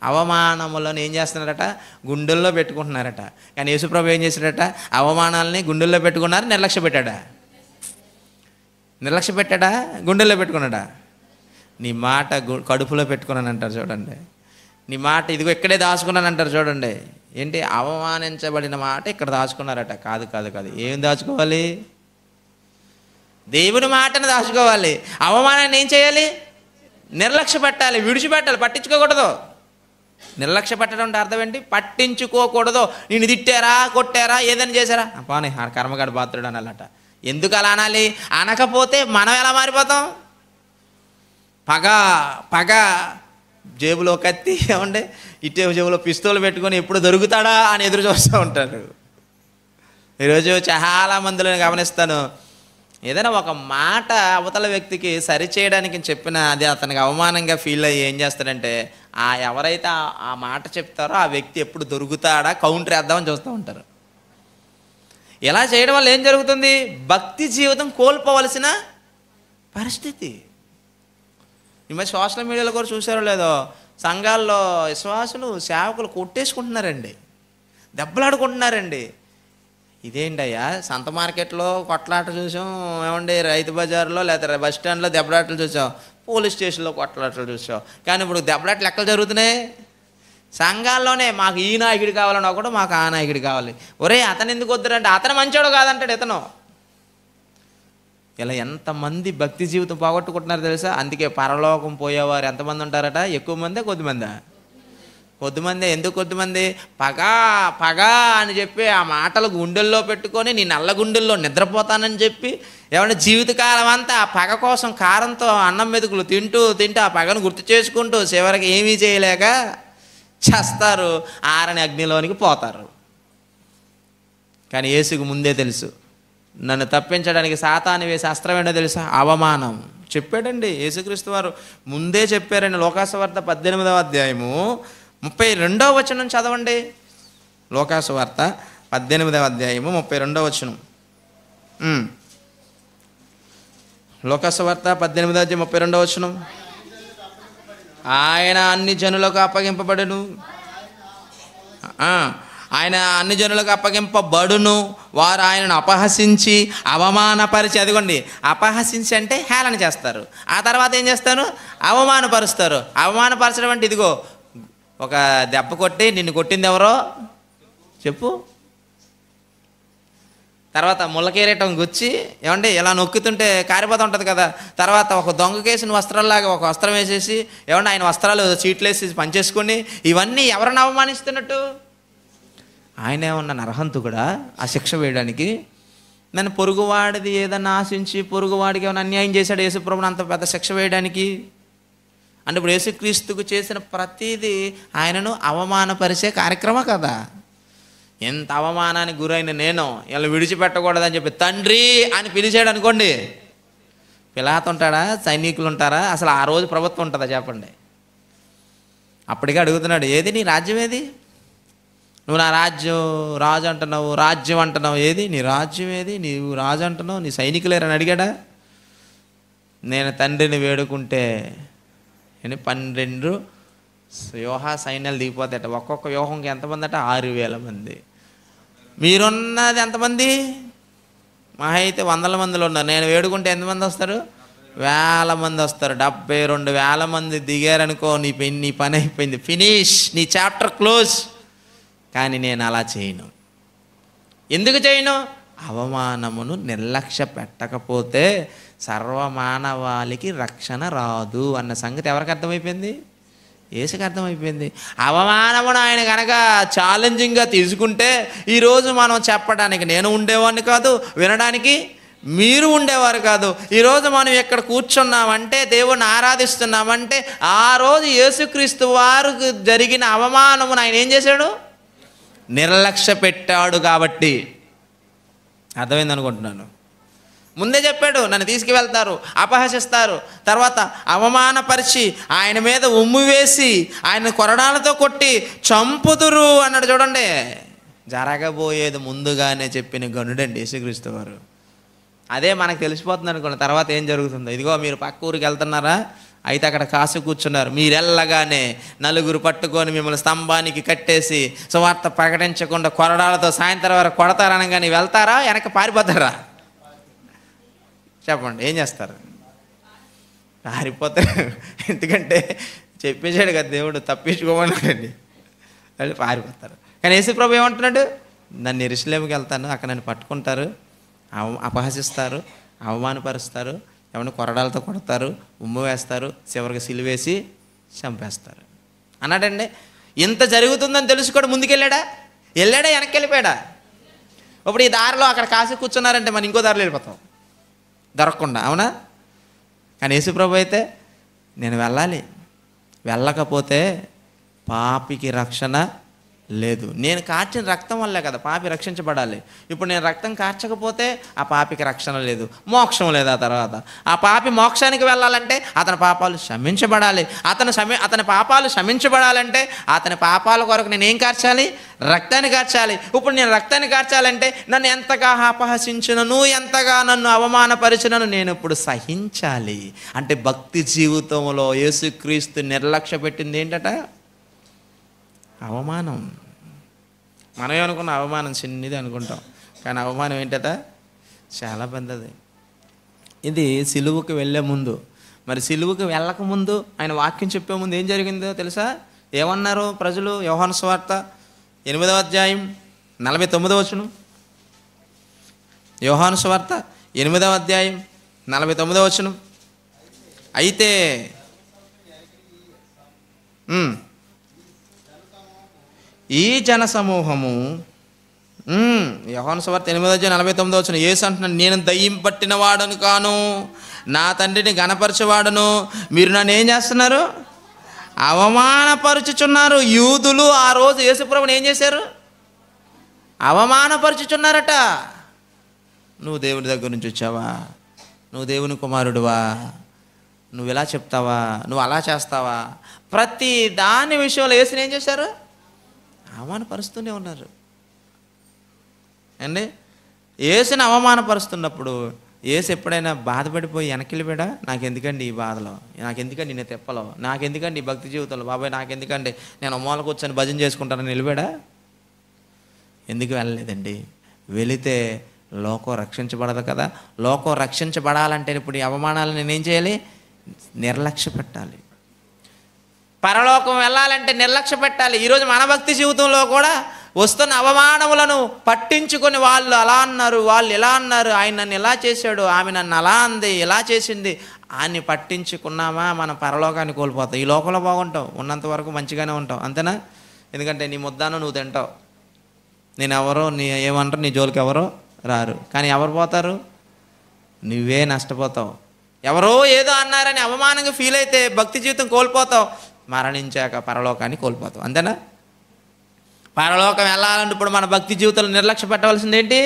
అవమానములను ఏం చేస్తున్నారట గుండెల్లో పెట్టుకుంటున్నారట కానీ యేసుప్రభు ఏం చేశాడట అవమానాలని గుండెల్లో పెట్టుకున్నారు నిర్లక్ష్య పెట్టాడా నిర్లక్ష్య పెట్టాడా గుండెల్లో పెట్టుకున్నాడా నీ మాట కడుపులో పెట్టుకున్నాను అంటారు చూడండి నీ మాట ఇదిగో ఇక్కడే దాచుకున్నాను అంటారు చూడండి ఏంటి అవమానించబడిన మాట ఇక్కడ దాచుకున్నారట కాదు కాదు కాదు ఏం దాచుకోవాలి దేవుని మాటను దాచుకోవాలి అవమానాన్ని ఏం చేయాలి నిర్లక్ష్య పెట్టాలి విడిచిపెట్టాలి పట్టించుకోకూడదు నిర్లక్ష్య పట్టడం అంటే అర్థం ఏంటి పట్టించుకోకూడదు నేను తిట్టారా కొట్టారా ఏదైనా చేశారా పాని కర్మగాడు పాత్రుడు అనాలట ఎందుకు అలా అనాలి అనకపోతే మనం ఎలా మారిపోతాం పగ పగ జేబులో కత్తి ఏమంటే ఇట్టే జేబులో పిస్తోలు పెట్టుకొని ఎప్పుడు దొరుకుతాడా అని ఎదురు చూస్తూ ఉంటారు ఈరోజు చాలా మందిలో గమనిస్తాను ఏదైనా ఒక మాట అవతల వ్యక్తికి సరిచేయడానికి చెప్పిన అది అతనికి అవమానంగా ఫీల్ అయ్యి ఏం చేస్తాడంటే ఆ ఎవరైతే ఆ మాట చెప్తారో ఆ వ్యక్తి ఎప్పుడు దొరుకుతాడా కౌంటర్ వేద్దామని చూస్తూ ఉంటారు ఇలా చేయడం వల్ల ఏం జరుగుతుంది భక్తి జీవితం కోల్పోవలసిన పరిస్థితి ఈ మధ్య సోషల్ మీడియాలో కూడా చూసారో లేదో సంఘాల్లో విశ్వాసులు సేవకులు కొట్టేసుకుంటున్నారండి దెబ్బలాడుకుంటున్నారండి ఇదేంటయ్యా సంత మార్కెట్లో కొట్లాట చూసాం ఏమండి రైతు బజార్లో లేకపోతే బస్ స్టాండ్లో దెబ్బలాటలు చూసాం పోలీస్ స్టేషన్లో కొట్లాటలు చూసావు కానీ ఇప్పుడు దెబ్బలాట్లు లెక్కలు జరుగుతున్నాయి సంఘాల్లోనే మాకు ఈ నాయకుడు కావాలన్నా కూడా మాకు ఆ నాయకుడు కావాలి ఒరే అతను ఎందుకు వద్దురంటే అతను మంచోడు కాదంటాడు ఇతను ఇలా ఎంతమంది భక్తి జీవితం పోగొట్టుకుంటున్నారు తెలుసా అందుకే పరలోకం పోయేవారు ఎంతమంది ఉంటారట ఎక్కువ మందే కొద్దిమందా కొద్దిమంది ఎందుకు కొద్దిమంది పగా పగా అని చెప్పి ఆ మాటలు గుండెల్లో పెట్టుకొని నీ నల్ల గుండెల్లో నిద్రపోతానని చెప్పి ఏమంటే జీవితకాలం అంతా ఆ పగ కోసం కారంతో అన్నం మెతుకులు తింటూ తింటూ ఆ పగను గుర్తు చేసుకుంటూ చివరికి ఏమీ చేయలేక చేస్తారు ఆరని అగ్నిలోనికి పోతారు కానీ ఏసుకు ముందే తెలుసు నన్ను తప్పించడానికి సాతాన్ని వేసే అస్త్రం ఏంటో తెలుసా అవమానం చెప్పాడండి యేసుక్రీస్తు వారు ముందే చెప్పారండి వార్త పద్దెనిమిదవ అధ్యాయము ముప్పై రెండవ వచనం చదవండి వార్త పద్దెనిమిదవ అధ్యాయము ముప్పై రెండవ వచనం లోకస్వార్త పద్దెనిమిది అధ్యాయం ముప్పై రెండవ వచనం ఆయన అన్ని జనులకు అప్పగింపబడును ఆయన అన్ని జనులకు అప్పగింపబడును వారు ఆయనను అపహసించి అవమానపరిచి అదిగోండి అపహసించి అంటే హేళన చేస్తారు ఆ తర్వాత ఏం చేస్తారు అవమానపరుస్తారు అవమానపరచడం అంటే ఇదిగో ఒక దెబ్బ కొట్టి నిన్ను కొట్టింది ఎవరో చెప్పు తర్వాత ముళ్ళ గుచ్చి ఏమండి ఇలా నొక్కుతుంటే కారిపోతూ ఉంటుంది కదా తర్వాత ఒక దొంగకేసిన వస్త్రంలాగా ఒక వస్త్రం వేసేసి ఏమండి ఆయన వస్త్రాలు చీట్లు వేసి పనిచేసుకుని ఇవన్నీ ఎవరిని అవమానిస్తున్నట్టు ఆయనే ఉన్న నరహంతు కూడా ఆ శిక్ష వేయడానికి నన్ను పొరుగువాడిది ఏదన్నా ఆశించి పొరుగువాడికి ఏమైనా అన్యాయం చేశాడు యేసుప్రభుని అంత పెద్ద శిక్ష వేయడానికి అంటే ఇప్పుడు యేసుక్రీస్తుకు చేసిన ప్రతిదీ ఆయనను అవమానపరిచే కార్యక్రమం కదా ఎంత అవమానానికి గురైన నేను ఇలా విడిచిపెట్టకూడదని చెప్పి తండ్రి అని పిలిచాడు అనుకోండి పిలాత ఉంటాడా సైనికులు ఉంటారా అసలు ఆ రోజు ప్రభుత్వం ఉంటుందా చెప్పండి అప్పటికే అడుగుతున్నాడు ఏది నీ రాజ్యం ఏది నువ్వు నా రాజ్యం రాజు అంటున్నావు రాజ్యం అంటున్నావు ఏది నీ రాజ్యం ఏది నీవు రాజు అంటున్నావు నీ సైనికులేరని అడిగాడా నేను తండ్రిని వేడుకుంటే పన్నెండు వ్యూహ సైన్యాలు దిగిపోతాయట ఒక్కొక్క వ్యూహంకి ఎంతమంది అంటే ఆరు వేల మంది మీరున్నది ఎంతమంది మహా అయితే వందల మందిలో ఉన్నారు నేను వేడుకుంటే ఎంతమంది వస్తారు వేల మంది వస్తారు డెబ్బై రెండు వేల మంది దిగారనుకో నీ నీ పని అయిపోయింది ఫినిష్ నీ చాప్టర్ క్లోజ్ కానీ నేను అలా చేయను ఎందుకు చేయను అవమానమును నిర్లక్ష్య పెట్టకపోతే సర్వమానవాళికి రక్షణ రాదు అన్న సంగతి ఎవరికి అర్థమైపోయింది ఏసుకు అర్థమైపోయింది అవమానమును ఆయన కనుక ఛాలెంజింగ్గా తీసుకుంటే ఈరోజు మనం చెప్పడానికి నేను ఉండేవాడిని కాదు వినడానికి మీరు ఉండేవారు కాదు ఈరోజు మనం ఇక్కడ కూర్చున్నామంటే దేవుణ్ణి ఆరాధిస్తున్నామంటే ఆ రోజు యేసుక్రీస్తు వారు జరిగిన అవమానమును ఆయన ఏం చేశాడు నిర్లక్ష్య పెట్టాడు కాబట్టి అర్థమైంది అనుకుంటున్నాను ముందే చెప్పాడు నన్ను తీసుకువెళ్తారు అపహసిస్తారు తర్వాత అవమానపరిచి ఆయన మీద ఉమ్ము వేసి ఆయన కొరడాలతో కొట్టి చంపుతురు అన్నాడు చూడండి జరగబోయేది ముందుగానే చెప్పిన గనుడండి యేసుక్రీస్తు వారు అదే మనకు తెలిసిపోతుంది అనుకోండి తర్వాత ఏం జరుగుతుందో ఇదిగో మీరు పక్క ఊరికి వెళ్తున్నారా అయితే అక్కడ కాసు కూర్చున్నారు మీరెళ్ళగానే నలుగురు పట్టుకొని మిమ్మల్ని స్తంభానికి కట్టేసి సువార్త ప్రకటించకుండా కొరడాలతో సాయంత్రం వరకు కొడతారనగానే వెళ్తారా వెనక పారిపోతారా చెప్పండి ఏం చేస్తారు పారిపోతారు ఎందుకంటే చెప్పేశాడు కదా దేవుడు తప్పించుకోమన్నాడండి వాళ్ళు పారిపోతారు కానీ ప్రభు ఏమంటున్నాడు నన్ను ఎరుసలేమికి వెళ్తాను అక్కడ నన్ను పట్టుకుంటారు అవ అపహసిస్తారు అవమానపరుస్తారు ఏమన్నా కొరడాలతో కొడతారు ఉమ్ము వేస్తారు చివరికి సిలివేసి చంపేస్తారు అన్నాడండి ఇంత జరుగుతుందని తెలుసుకోడు ముందుకెళ్ళాడా వెళ్ళాడా వెనక్కి వెళ్ళిపోయాడా ఇప్పుడు ఈ దారిలో అక్కడ కాసి కూర్చున్నారంటే మనం ఇంకో దారిలో వెళ్ళిపోతాం దొరకకుండా అవునా కానీ యేసుప్రభు అయితే నేను వెళ్ళాలి వెళ్ళకపోతే పాపికి రక్షణ లేదు నేను కార్చిన రక్తం వల్లే కదా పాపి రక్షించబడాలి ఇప్పుడు నేను రక్తం కార్చకపోతే ఆ పాపికి రక్షణ లేదు మోక్షం లేదు ఆ తర్వాత ఆ పాపి మోక్షానికి వెళ్ళాలంటే అతని పాపాలు క్షమించబడాలి అతను క్షమి అతని పాపాలు క్షమించబడాలంటే అతని పాపాల కొరకు నేను ఏం కార్చాలి రక్తాన్ని కార్చాలి ఇప్పుడు నేను రక్తాన్ని కార్చాలంటే నన్ను ఎంతగా అపహసించినను ఎంతగా నన్ను అవమానపరిచినను నేను ఇప్పుడు సహించాలి అంటే భక్తి జీవితంలో యేసుక్రీస్తు నిర్లక్ష్య పెట్టింది ఏంటట అవమానం మనం అనుకున్న అవమానం చిన్నది అనుకుంటాం కానీ అవమానం ఏంటట చాలా పెద్దది ఇది సిలువుకి వెళ్ళే ముందు మరి వెళ్ళక వెళ్ళకముందు ఆయన వాక్యం చెప్పే ముందు ఏం జరిగిందో తెలుసా ఏమన్నారు ప్రజలు వ్యవహార స్వార్త ఎనిమిదవ అధ్యాయం నలభై తొమ్మిదవ వచనం యోహాను స్వార్త ఎనిమిదవ అధ్యాయం నలభై తొమ్మిదవ వచనం అయితే ఈ జనసమూహము యహోన్ సువార్త ఎనిమిదో జన నలభై తొమ్మిదో వచ్చిన ఏసు అంటున్నాను నేను దయ్యం పట్టిన వాడను కాను నా తండ్రిని గణపరచేవాడను మీరు నన్ను ఏం చేస్తున్నారు అవమానపరుచుచున్నారు యూదులు ఆ రోజు యేసుప్రభుని ఏం చేశారు అవమానపరుచుచున్నారట నువ్వు దేవుని దగ్గర నుంచి వచ్చావా నువ్వు దేవుని కుమారుడువా నువ్వు ఇలా చెప్తావా నువ్వు అలా చేస్తావా ప్రతి దాని విషయంలో వేసిన ఏం చేశారు అవమానపరుస్తూనే ఉన్నారు అండి ఏసుని అవమానపరుస్తున్నప్పుడు ఏసు ఎప్పుడైనా బాధపడిపోయి పెడా నాకెందుకండి ఈ బాధలో నాకెందుకండి నేను తెప్పలో నాకెందుకండి ఈ భక్తి జీవితంలో బాబాయ్ నాకెందుకండి నేను మూల కూర్చొని భజన చేసుకుంటానని నిలబెడా ఎందుకు వెళ్ళలేదండి వెళితే లోకం రక్షించబడదు కదా లోకం రక్షించబడాలంటే ఇప్పుడు ఈ అవమానాలను నేనేం చేయాలి నిర్లక్ష్య పెట్టాలి పరలోకం వెళ్ళాలంటే నిర్లక్ష్య పెట్టాలి ఈరోజు మన భక్తి జీవితంలో కూడా వస్తున్న అవమానములను పట్టించుకొని వాళ్ళు అలా అన్నారు వాళ్ళు ఇలా అన్నారు ఆయన నన్ను ఇలా చేశాడు ఆమె నన్ను అలా అంది ఇలా చేసింది ఆయన్ని పట్టించుకున్నామా మనం పరలోకాన్ని కోల్పోతాం ఈ లోపల బాగుంటావు ఉన్నంత వరకు మంచిగానే ఉంటావు అంతేనా ఎందుకంటే నీ ముద్దాను నువ్వు తింటావు నేను ఎవరో నీ ఏమంటారు నీ జోలికి ఎవరో రారు కానీ ఎవరు పోతారు నువ్వే నష్టపోతావు ఎవరో ఏదో అన్నారని అవమానంగా ఫీల్ అయితే భక్తి జీవితం కోల్పోతావు మరణించాక పరలోకాన్ని కోల్పోతాం అంతేనా పరలోకం వెళ్ళాలంటే ఇప్పుడు మన భక్తి జీవితంలో నిర్లక్ష్య ఏంటి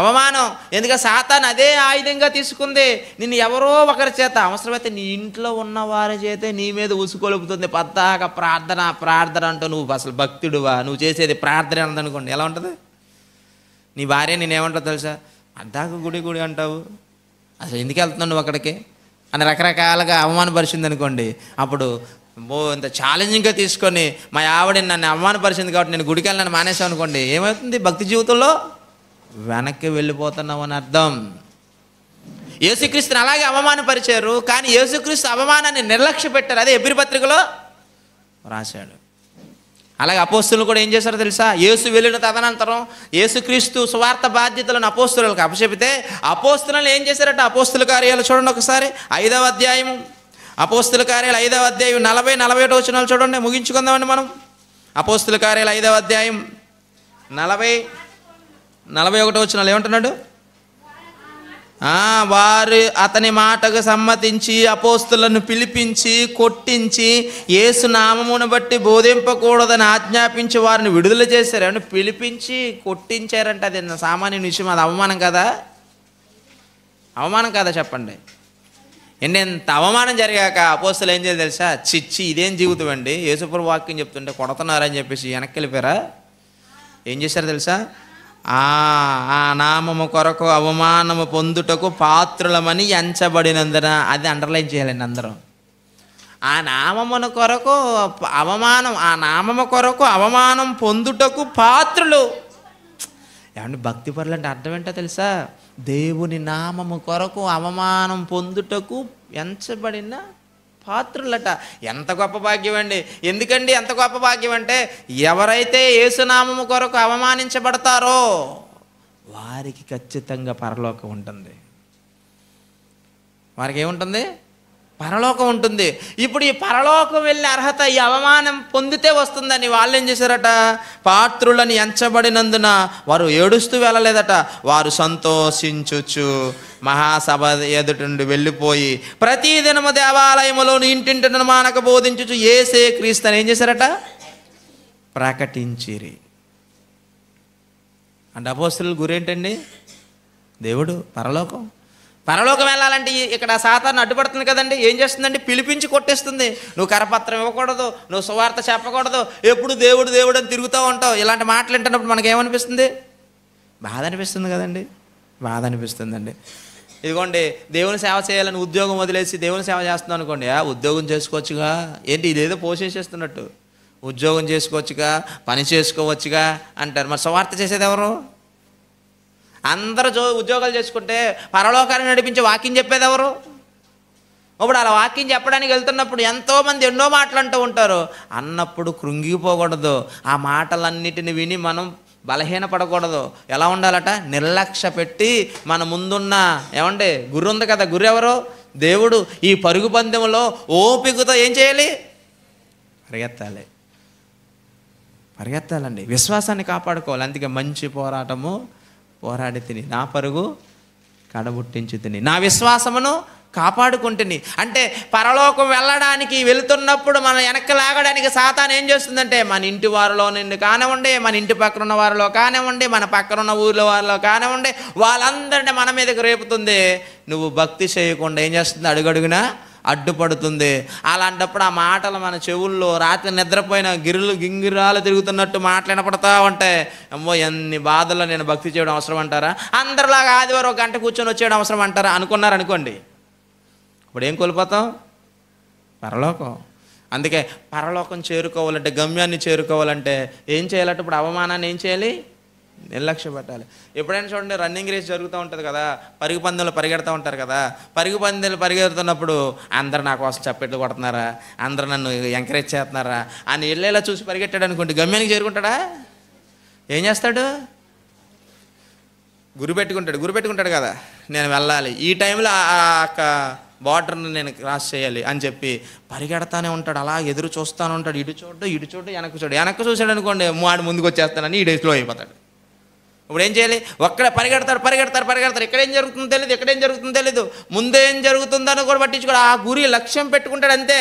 అవమానం ఎందుకంటే సాతాన్ అదే ఆయుధంగా తీసుకుంది నిన్ను ఎవరో ఒకరి చేత అవసరమైతే నీ ఇంట్లో ఉన్న వారి చేతే నీ మీద ఉసుకొలుపుతుంది పద్దాక ప్రార్థన ప్రార్థన అంటూ నువ్వు అసలు భక్తుడువా నువ్వు చేసేది ప్రార్థన అనుకోండి ఎలా ఉంటుంది నీ భార్య నేనేమంటావు తెలుసా పద్దాక గుడి గుడి అంటావు అసలు ఎందుకు వెళ్తున్నావు నువ్వు అక్కడికి అని రకరకాలుగా అవమానపరిచింది అనుకోండి అప్పుడు ఓ ఇంత ఛాలెంజింగ్గా తీసుకొని మా ఆవిడ నన్ను అవమానపరిచింది కాబట్టి నేను గుడికి వెళ్ళి నన్ను అనుకోండి ఏమవుతుంది భక్తి జీవితంలో వెనక్కి వెళ్ళిపోతున్నావు అని అర్థం యేసుక్రీస్తుని అలాగే అవమానపరిచారు కానీ యేసుక్రీస్తు అవమానాన్ని నిర్లక్ష్య పెట్టారు అదే ఎబ్రి పత్రికలో రాశాడు అలాగే అపోస్తులు కూడా ఏం చేశారో తెలుసా యేసు వెళ్ళిన తదనంతరం యేసుక్రీస్తు స్వార్థ బాధ్యతలను అపోస్తులకు అప్పచెపితే అపోస్తులను ఏం చేశారట అపోస్తుల కార్యాలు చూడండి ఒకసారి ఐదవ అధ్యాయం అపోస్తుల కార్యాలు ఐదవ అధ్యాయం నలభై నలభై ఒకటి వచ్చినాలు చూడండి ముగించుకుందామండి మనం అపోస్తుల కార్యాలు ఐదవ అధ్యాయం నలభై నలభై ఒకటి వచ్చినాలు ఏమంటున్నాడు వారు అతని మాటకు సమ్మతించి అపోస్తులను పిలిపించి కొట్టించి ఏసునామమును బట్టి బోధింపకూడదని ఆజ్ఞాపించి వారిని విడుదల చేశారు అంటే పిలిపించి కొట్టించారంట అది సామాన్య విషయం అది అవమానం కదా అవమానం కదా చెప్పండి అండి ఎంత అవమానం జరిగాక అపోస్తులు ఏం చేయాలి తెలుసా చిచ్చి ఇదేం జీవితం అండి యేసుప్రభు వాక్యం చెప్తుంటే కొడుతున్నారని చెప్పేసి వెనక్కి వెళ్ళిపోయారా ఏం చేశారు తెలుసా ఆ నామము కొరకు అవమానము పొందుటకు పాత్రులమని ఎంచబడినందున అది అండర్లైన్ చేయాలండి అందరం ఆ నామమును కొరకు అవమానం ఆ నామము కొరకు అవమానం పొందుటకు పాత్రులు ఏమంటే భక్తి పరులు అంటే అర్థం ఏంటో తెలుసా దేవుని నామము కొరకు అవమానం పొందుటకు ఎంచబడిన పాత్రులట ఎంత గొప్ప భాగ్యం అండి ఎందుకండి ఎంత గొప్ప భాగ్యం అంటే ఎవరైతే యేసునామము కొరకు అవమానించబడతారో వారికి ఖచ్చితంగా పరలోకం ఉంటుంది వారికి ఏముంటుంది పరలోకం ఉంటుంది ఇప్పుడు ఈ పరలోకం వెళ్ళి అర్హత ఈ అవమానం పొందితే వస్తుందని వాళ్ళు ఏం చేశారట పాత్రులని ఎంచబడినందున వారు ఏడుస్తూ వెళ్ళలేదట వారు సంతోషించుచు మహాసభ ఎదుటి వెళ్ళిపోయి ప్రతి దినము దేవాలయములో ఇంటింటిని మానక బోధించుచు క్రీస్తు అని ఏం చేశారట ప్రకటించిరి అండ్ అపోస్తులు గురేంటండి దేవుడు పరలోకం పరలోకం వెళ్ళాలంటే ఇక్కడ సాతాన్ని అడ్డుపడుతుంది కదండి ఏం చేస్తుందండి పిలిపించి కొట్టేస్తుంది నువ్వు కరపత్రం ఇవ్వకూడదు నువ్వు సువార్త చెప్పకూడదు ఎప్పుడు దేవుడు దేవుడు అని తిరుగుతూ ఉంటావు ఇలాంటి మాటలు వింటున్నప్పుడు మనకేమనిపిస్తుంది బాధ అనిపిస్తుంది కదండి బాధ అనిపిస్తుందండి ఇదిగోండి దేవుని సేవ చేయాలని ఉద్యోగం వదిలేసి దేవుని సేవ చేస్తున్నావు అనుకోండి ఆ ఉద్యోగం చేసుకోవచ్చుగా ఏంటి ఇదేదో పోషేసేస్తున్నట్టు ఉద్యోగం చేసుకోవచ్చుగా పని చేసుకోవచ్చుగా అంటారు మరి సువార్త చేసేది ఎవరు అందరూ జో ఉద్యోగాలు చేసుకుంటే పరలోకాన్ని నడిపించే వాకింగ్ చెప్పేది ఎవరు ఇప్పుడు అలా వాకింగ్ చెప్పడానికి వెళ్తున్నప్పుడు ఎంతోమంది ఎన్నో మాటలు అంటూ ఉంటారు అన్నప్పుడు కృంగిపోకూడదు ఆ మాటలన్నిటిని విని మనం బలహీనపడకూడదు ఎలా ఉండాలట నిర్లక్ష్య పెట్టి మన ముందున్న ఏమండి గురు ఉంది కదా గురు ఎవరు దేవుడు ఈ పరుగు పందెంలో ఓపికతో ఏం చేయాలి పరిగెత్తాలి పరిగెత్తాలండి విశ్వాసాన్ని కాపాడుకోవాలి అందుకే మంచి పోరాటము పోరాడి తిని నా పరుగు కడబుట్టించి తిని నా విశ్వాసమును కాపాడుకుంటుని అంటే పరలోకం వెళ్ళడానికి వెళుతున్నప్పుడు మన వెనక్కి లాగడానికి సాతాన్ ఏం చేస్తుందంటే మన ఇంటి వారిలో నిన్ను కానివ్వండి మన ఇంటి పక్కన ఉన్న వారిలో కానివ్వండి మన పక్కన ఉన్న ఊర్లో వారిలో కానివ్వండి వాళ్ళందరినీ మన మీదకి రేపుతుంది నువ్వు భక్తి చేయకుండా ఏం చేస్తుంది అడుగడుగునా అడ్డుపడుతుంది అలాంటప్పుడు ఆ మాటలు మన చెవుల్లో రాత్రి నిద్రపోయిన గిరులు గింగిరాలు తిరుగుతున్నట్టు మాట్లాడపడతా ఉంటే అమ్మో ఎన్ని బాధల్లో నేను భక్తి చేయడం అవసరం అంటారా అందరిలాగా ఆదివారం ఒక గంట కూర్చొని వచ్చేయడం అవసరం అంటారా అనుకున్నారనుకోండి ఇప్పుడు ఏం కోల్పోతాం పరలోకం అందుకే పరలోకం చేరుకోవాలంటే గమ్యాన్ని చేరుకోవాలంటే ఏం చేయాలంటే ఇప్పుడు అవమానాన్ని ఏం చేయాలి నిర్లక్ష్య పెట్టాలి ఎప్పుడైనా చూడండి రన్నింగ్ రేస్ జరుగుతూ ఉంటుంది కదా పరుగు పందెలు పరిగెడుతూ ఉంటారు కదా పరుగు పందెలు పరిగెడుతున్నప్పుడు అందరు నా కోసం చప్పట్లు కొడుతున్నారా అందరు నన్ను ఎంకరేజ్ చేస్తున్నారా అని వెళ్ళేలా చూసి పరిగెట్టాడు అనుకోండి గమ్యానికి చేరుకుంటాడా ఏం చేస్తాడు గురి పెట్టుకుంటాడు గురి పెట్టుకుంటాడు కదా నేను వెళ్ళాలి ఈ టైంలో ఆ యొక్క బార్డర్ని నేను క్రాస్ చేయాలి అని చెప్పి పరిగెడతానే ఉంటాడు అలా ఎదురు చూస్తానే ఉంటాడు ఇటు చూడు ఇటు చూడు వెనక్కి చూడు వెనక్కి చూశాడు అనుకోండి వాడు ముందుకు వచ్చేస్తానని ఈ డేస్లో అయిపోతాడు ఇప్పుడు ఏం చేయాలి ఒక్కడ పరిగెడతారు పరిగెడతారు పరిగెడతారు ఇక్కడ ఏం జరుగుతుందో తెలియదు ఏం జరుగుతుందో తెలియదు ముందేం జరుగుతుందని కూడా పట్టించుకోడు ఆ గురి లక్ష్యం పెట్టుకుంటాడు అంతే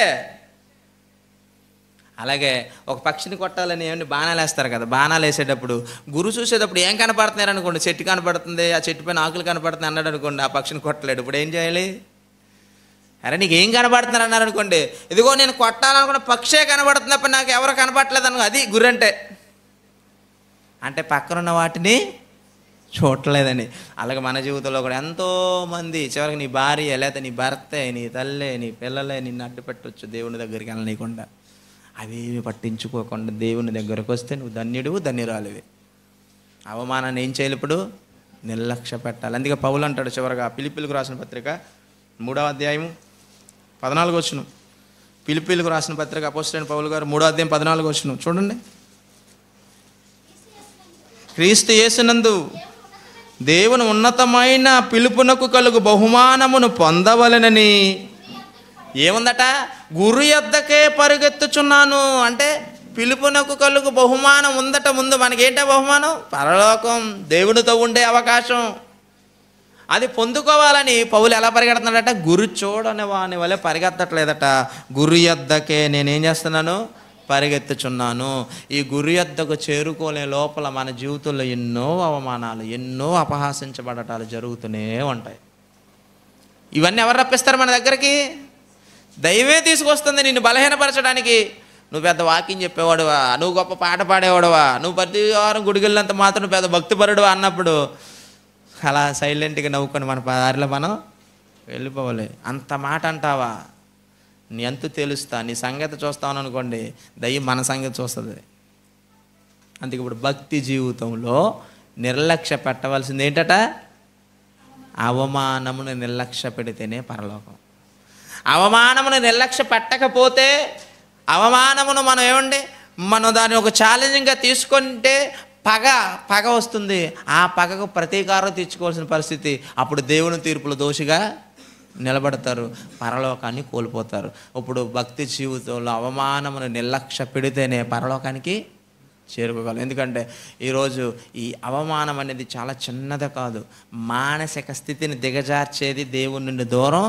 అలాగే ఒక పక్షిని కొట్టాలని ఏమని బాణాలు వేస్తారు కదా బాణాలు వేసేటప్పుడు గురు చూసేటప్పుడు ఏం కనపడుతున్నారు అనుకోండి చెట్టు కనపడుతుంది ఆ చెట్టు పైన ఆకులు కనపడుతుంది అన్నాడు అనుకోండి ఆ పక్షిని కొట్టలేడు ఇప్పుడు ఏం చేయాలి అరే నీకు ఏం కనబడుతున్నారు అన్నారు అనుకోండి ఇదిగో నేను కొట్టాలనుకున్న పక్షే కనబడుతున్నప్పుడు నాకు ఎవరు కనపడలేదు అనుకో అది గురంటే అంటే పక్కనున్న వాటిని చూడలేదని అలాగే మన జీవితంలో కూడా ఎంతోమంది చివరికి నీ భార్య లేకపోతే నీ భర్తే నీ తల్లే నీ పిల్లలే నిన్ను అడ్డు పెట్టవచ్చు దేవుని దగ్గరికి వెళ్ళనీయకుండా అవేవి పట్టించుకోకుండా దేవుని దగ్గరకు వస్తే నువ్వు ధన్యుడు ధన్యురాలివి అవమానాన్ని ఏం చేయాలి ఇప్పుడు నిర్లక్ష్య పెట్టాలి అందుకే పౌలు అంటాడు చివరిగా పిలిపిలకు రాసిన పత్రిక మూడవ అధ్యాయం పద్నాలుగు వచ్చును పిలిపిలకు రాసిన పత్రిక అపోస్టైన్ పౌలు గారు మూడో అధ్యాయం పద్నాలుగు వచ్చును చూడండి క్రీస్తు యేసునందు దేవుని ఉన్నతమైన పిలుపునకు కలుగు బహుమానమును పొందవలనని ఏముందట గురు ఎద్దకే పరుగెత్తుచున్నాను అంటే పిలుపునకు కలుగు బహుమానం ఉందట ముందు మనకేంట బహుమానం పరలోకం దేవునితో ఉండే అవకాశం అది పొందుకోవాలని పౌలు ఎలా పరిగెడుతున్నాడట గురు చూడని వాని వల్ల పరిగెత్తట్లేదట గురు ఎద్దకే నేనేం చేస్తున్నాను పరిగెత్తుచున్నాను ఈ గురి ఎద్దకు చేరుకోలే లోపల మన జీవితంలో ఎన్నో అవమానాలు ఎన్నో అపహాసించబడటాలు జరుగుతూనే ఉంటాయి ఇవన్నీ ఎవరు రప్పిస్తారు మన దగ్గరికి దైవే తీసుకొస్తుంది నిన్ను బలహీనపరచడానికి నువ్వు పెద్ద వాకింగ్ చెప్పేవాడువా నువ్వు గొప్ప పాట పాడేవాడువా నువ్వు ప్రతి వారం గుడికెళ్ళినంత మాత్రం పెద్ద భక్తిపరుడు అన్నప్పుడు అలా సైలెంట్గా నవ్వుకొని మన దారిలో మనం వెళ్ళిపోవాలి అంత మాట అంటావా నీ అంతు తెలుస్తా నీ సంగతి చూస్తాను అనుకోండి దయ్యం మన సంగతి చూస్తుంది అందుకే ఇప్పుడు భక్తి జీవితంలో నిర్లక్ష్య పెట్టవలసింది ఏంటట అవమానమును నిర్లక్ష్య పెడితేనే పరలోకం అవమానమును నిర్లక్ష్య పెట్టకపోతే అవమానమును మనం ఏమండి మనం దాన్ని ఒక ఛాలెంజింగ్గా తీసుకుంటే పగ పగ వస్తుంది ఆ పగకు ప్రతీకారం తీర్చుకోవాల్సిన పరిస్థితి అప్పుడు దేవుని తీర్పులు దోషిగా నిలబడతారు పరలోకాన్ని కోల్పోతారు ఇప్పుడు భక్తి జీవితంలో అవమానమును నిర్లక్ష్య పెడితేనే పరలోకానికి చేరుకోగలం ఎందుకంటే ఈరోజు ఈ అవమానం అనేది చాలా చిన్నది కాదు మానసిక స్థితిని దిగజార్చేది దేవుని నుండి దూరం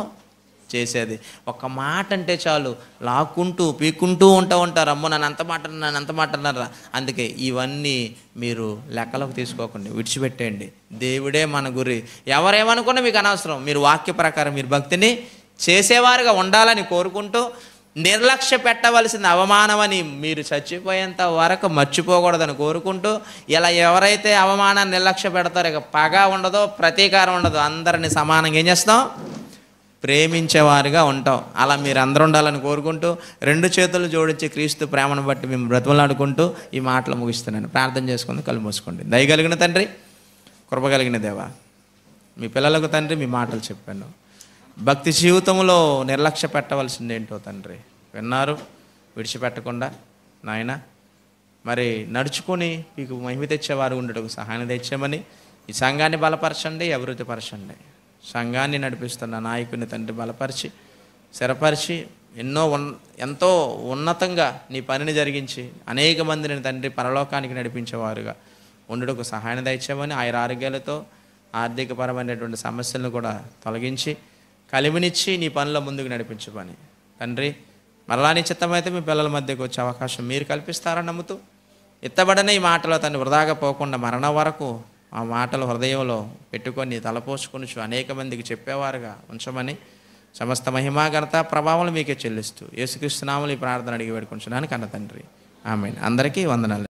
చేసేది ఒక మాట అంటే చాలు లాక్కుంటూ పీక్కుంటూ ఉంటూ ఉంటారు అమ్మో నన్ను అంత మాట నన్ను అంత మాట అన్నారా అందుకే ఇవన్నీ మీరు లెక్కలకు తీసుకోకండి విడిచిపెట్టేయండి దేవుడే మన గురి ఎవరేమనుకున్నా మీకు అనవసరం మీరు వాక్య ప్రకారం మీరు భక్తిని చేసేవారుగా ఉండాలని కోరుకుంటూ నిర్లక్ష్య పెట్టవలసింది అవమానమని మీరు చచ్చిపోయేంత వరకు మర్చిపోకూడదని కోరుకుంటూ ఇలా ఎవరైతే అవమానాన్ని నిర్లక్ష్య పెడతారో ఇక పగ ఉండదో ప్రతీకారం ఉండదు అందరిని సమానంగా ఏం చేస్తాం ప్రేమించేవారుగా ఉంటాం అలా మీరు అందరూ ఉండాలని కోరుకుంటూ రెండు చేతులు జోడించి క్రీస్తు ప్రేమను బట్టి మేము బ్రతుమలాడుకుంటూ ఈ మాటలు ముగిస్తున్నాను ప్రార్థన చేసుకుని కళ్ళు మూసుకోండి దయగలిగిన తండ్రి కృపగలిగిన దేవా మీ పిల్లలకు తండ్రి మీ మాటలు చెప్పాను భక్తి జీవితంలో నిర్లక్ష్య పెట్టవలసింది ఏంటో తండ్రి విన్నారు విడిచిపెట్టకుండా నాయన మరి నడుచుకొని మీకు మహిమ తెచ్చేవారు ఉండటం సహాయం తెచ్చామని ఈ సంఘాన్ని బలపరచండి అభివృద్ధిపరచండి సంఘాన్ని నడిపిస్తున్న నాయకుని తండ్రి బలపరిచి స్థిరపరిచి ఎన్నో ఉన్ ఎంతో ఉన్నతంగా నీ పనిని జరిగించి అనేక మందిని తండ్రి పరలోకానికి నడిపించేవారుగా ఉండుటకు సహాయం దామని ఆయన ఆరోగ్యాలతో ఆర్థికపరమైనటువంటి సమస్యలను కూడా తొలగించి కలిమినిచ్చి నీ పనిలో ముందుకు నడిపించమని తండ్రి మరలా నీ చిత్తమైతే మీ పిల్లల మధ్యకు వచ్చే అవకాశం మీరు కల్పిస్తారని నమ్ముతూ ఇత్తబడిన ఈ మాటలో తను వృధాగా పోకుండా మరణం వరకు ఆ మాటలు హృదయంలో పెట్టుకొని తలపోసుకొనుచు అనేక మందికి చెప్పేవారుగా ఉంచమని సమస్త మహిమాగనత ప్రభావం మీకే చెల్లిస్తూ ఈ ప్రార్థన అడిగి పెట్టుకుంటున్నాను కన్న తండ్రి ఆమె అందరికీ వందనాలు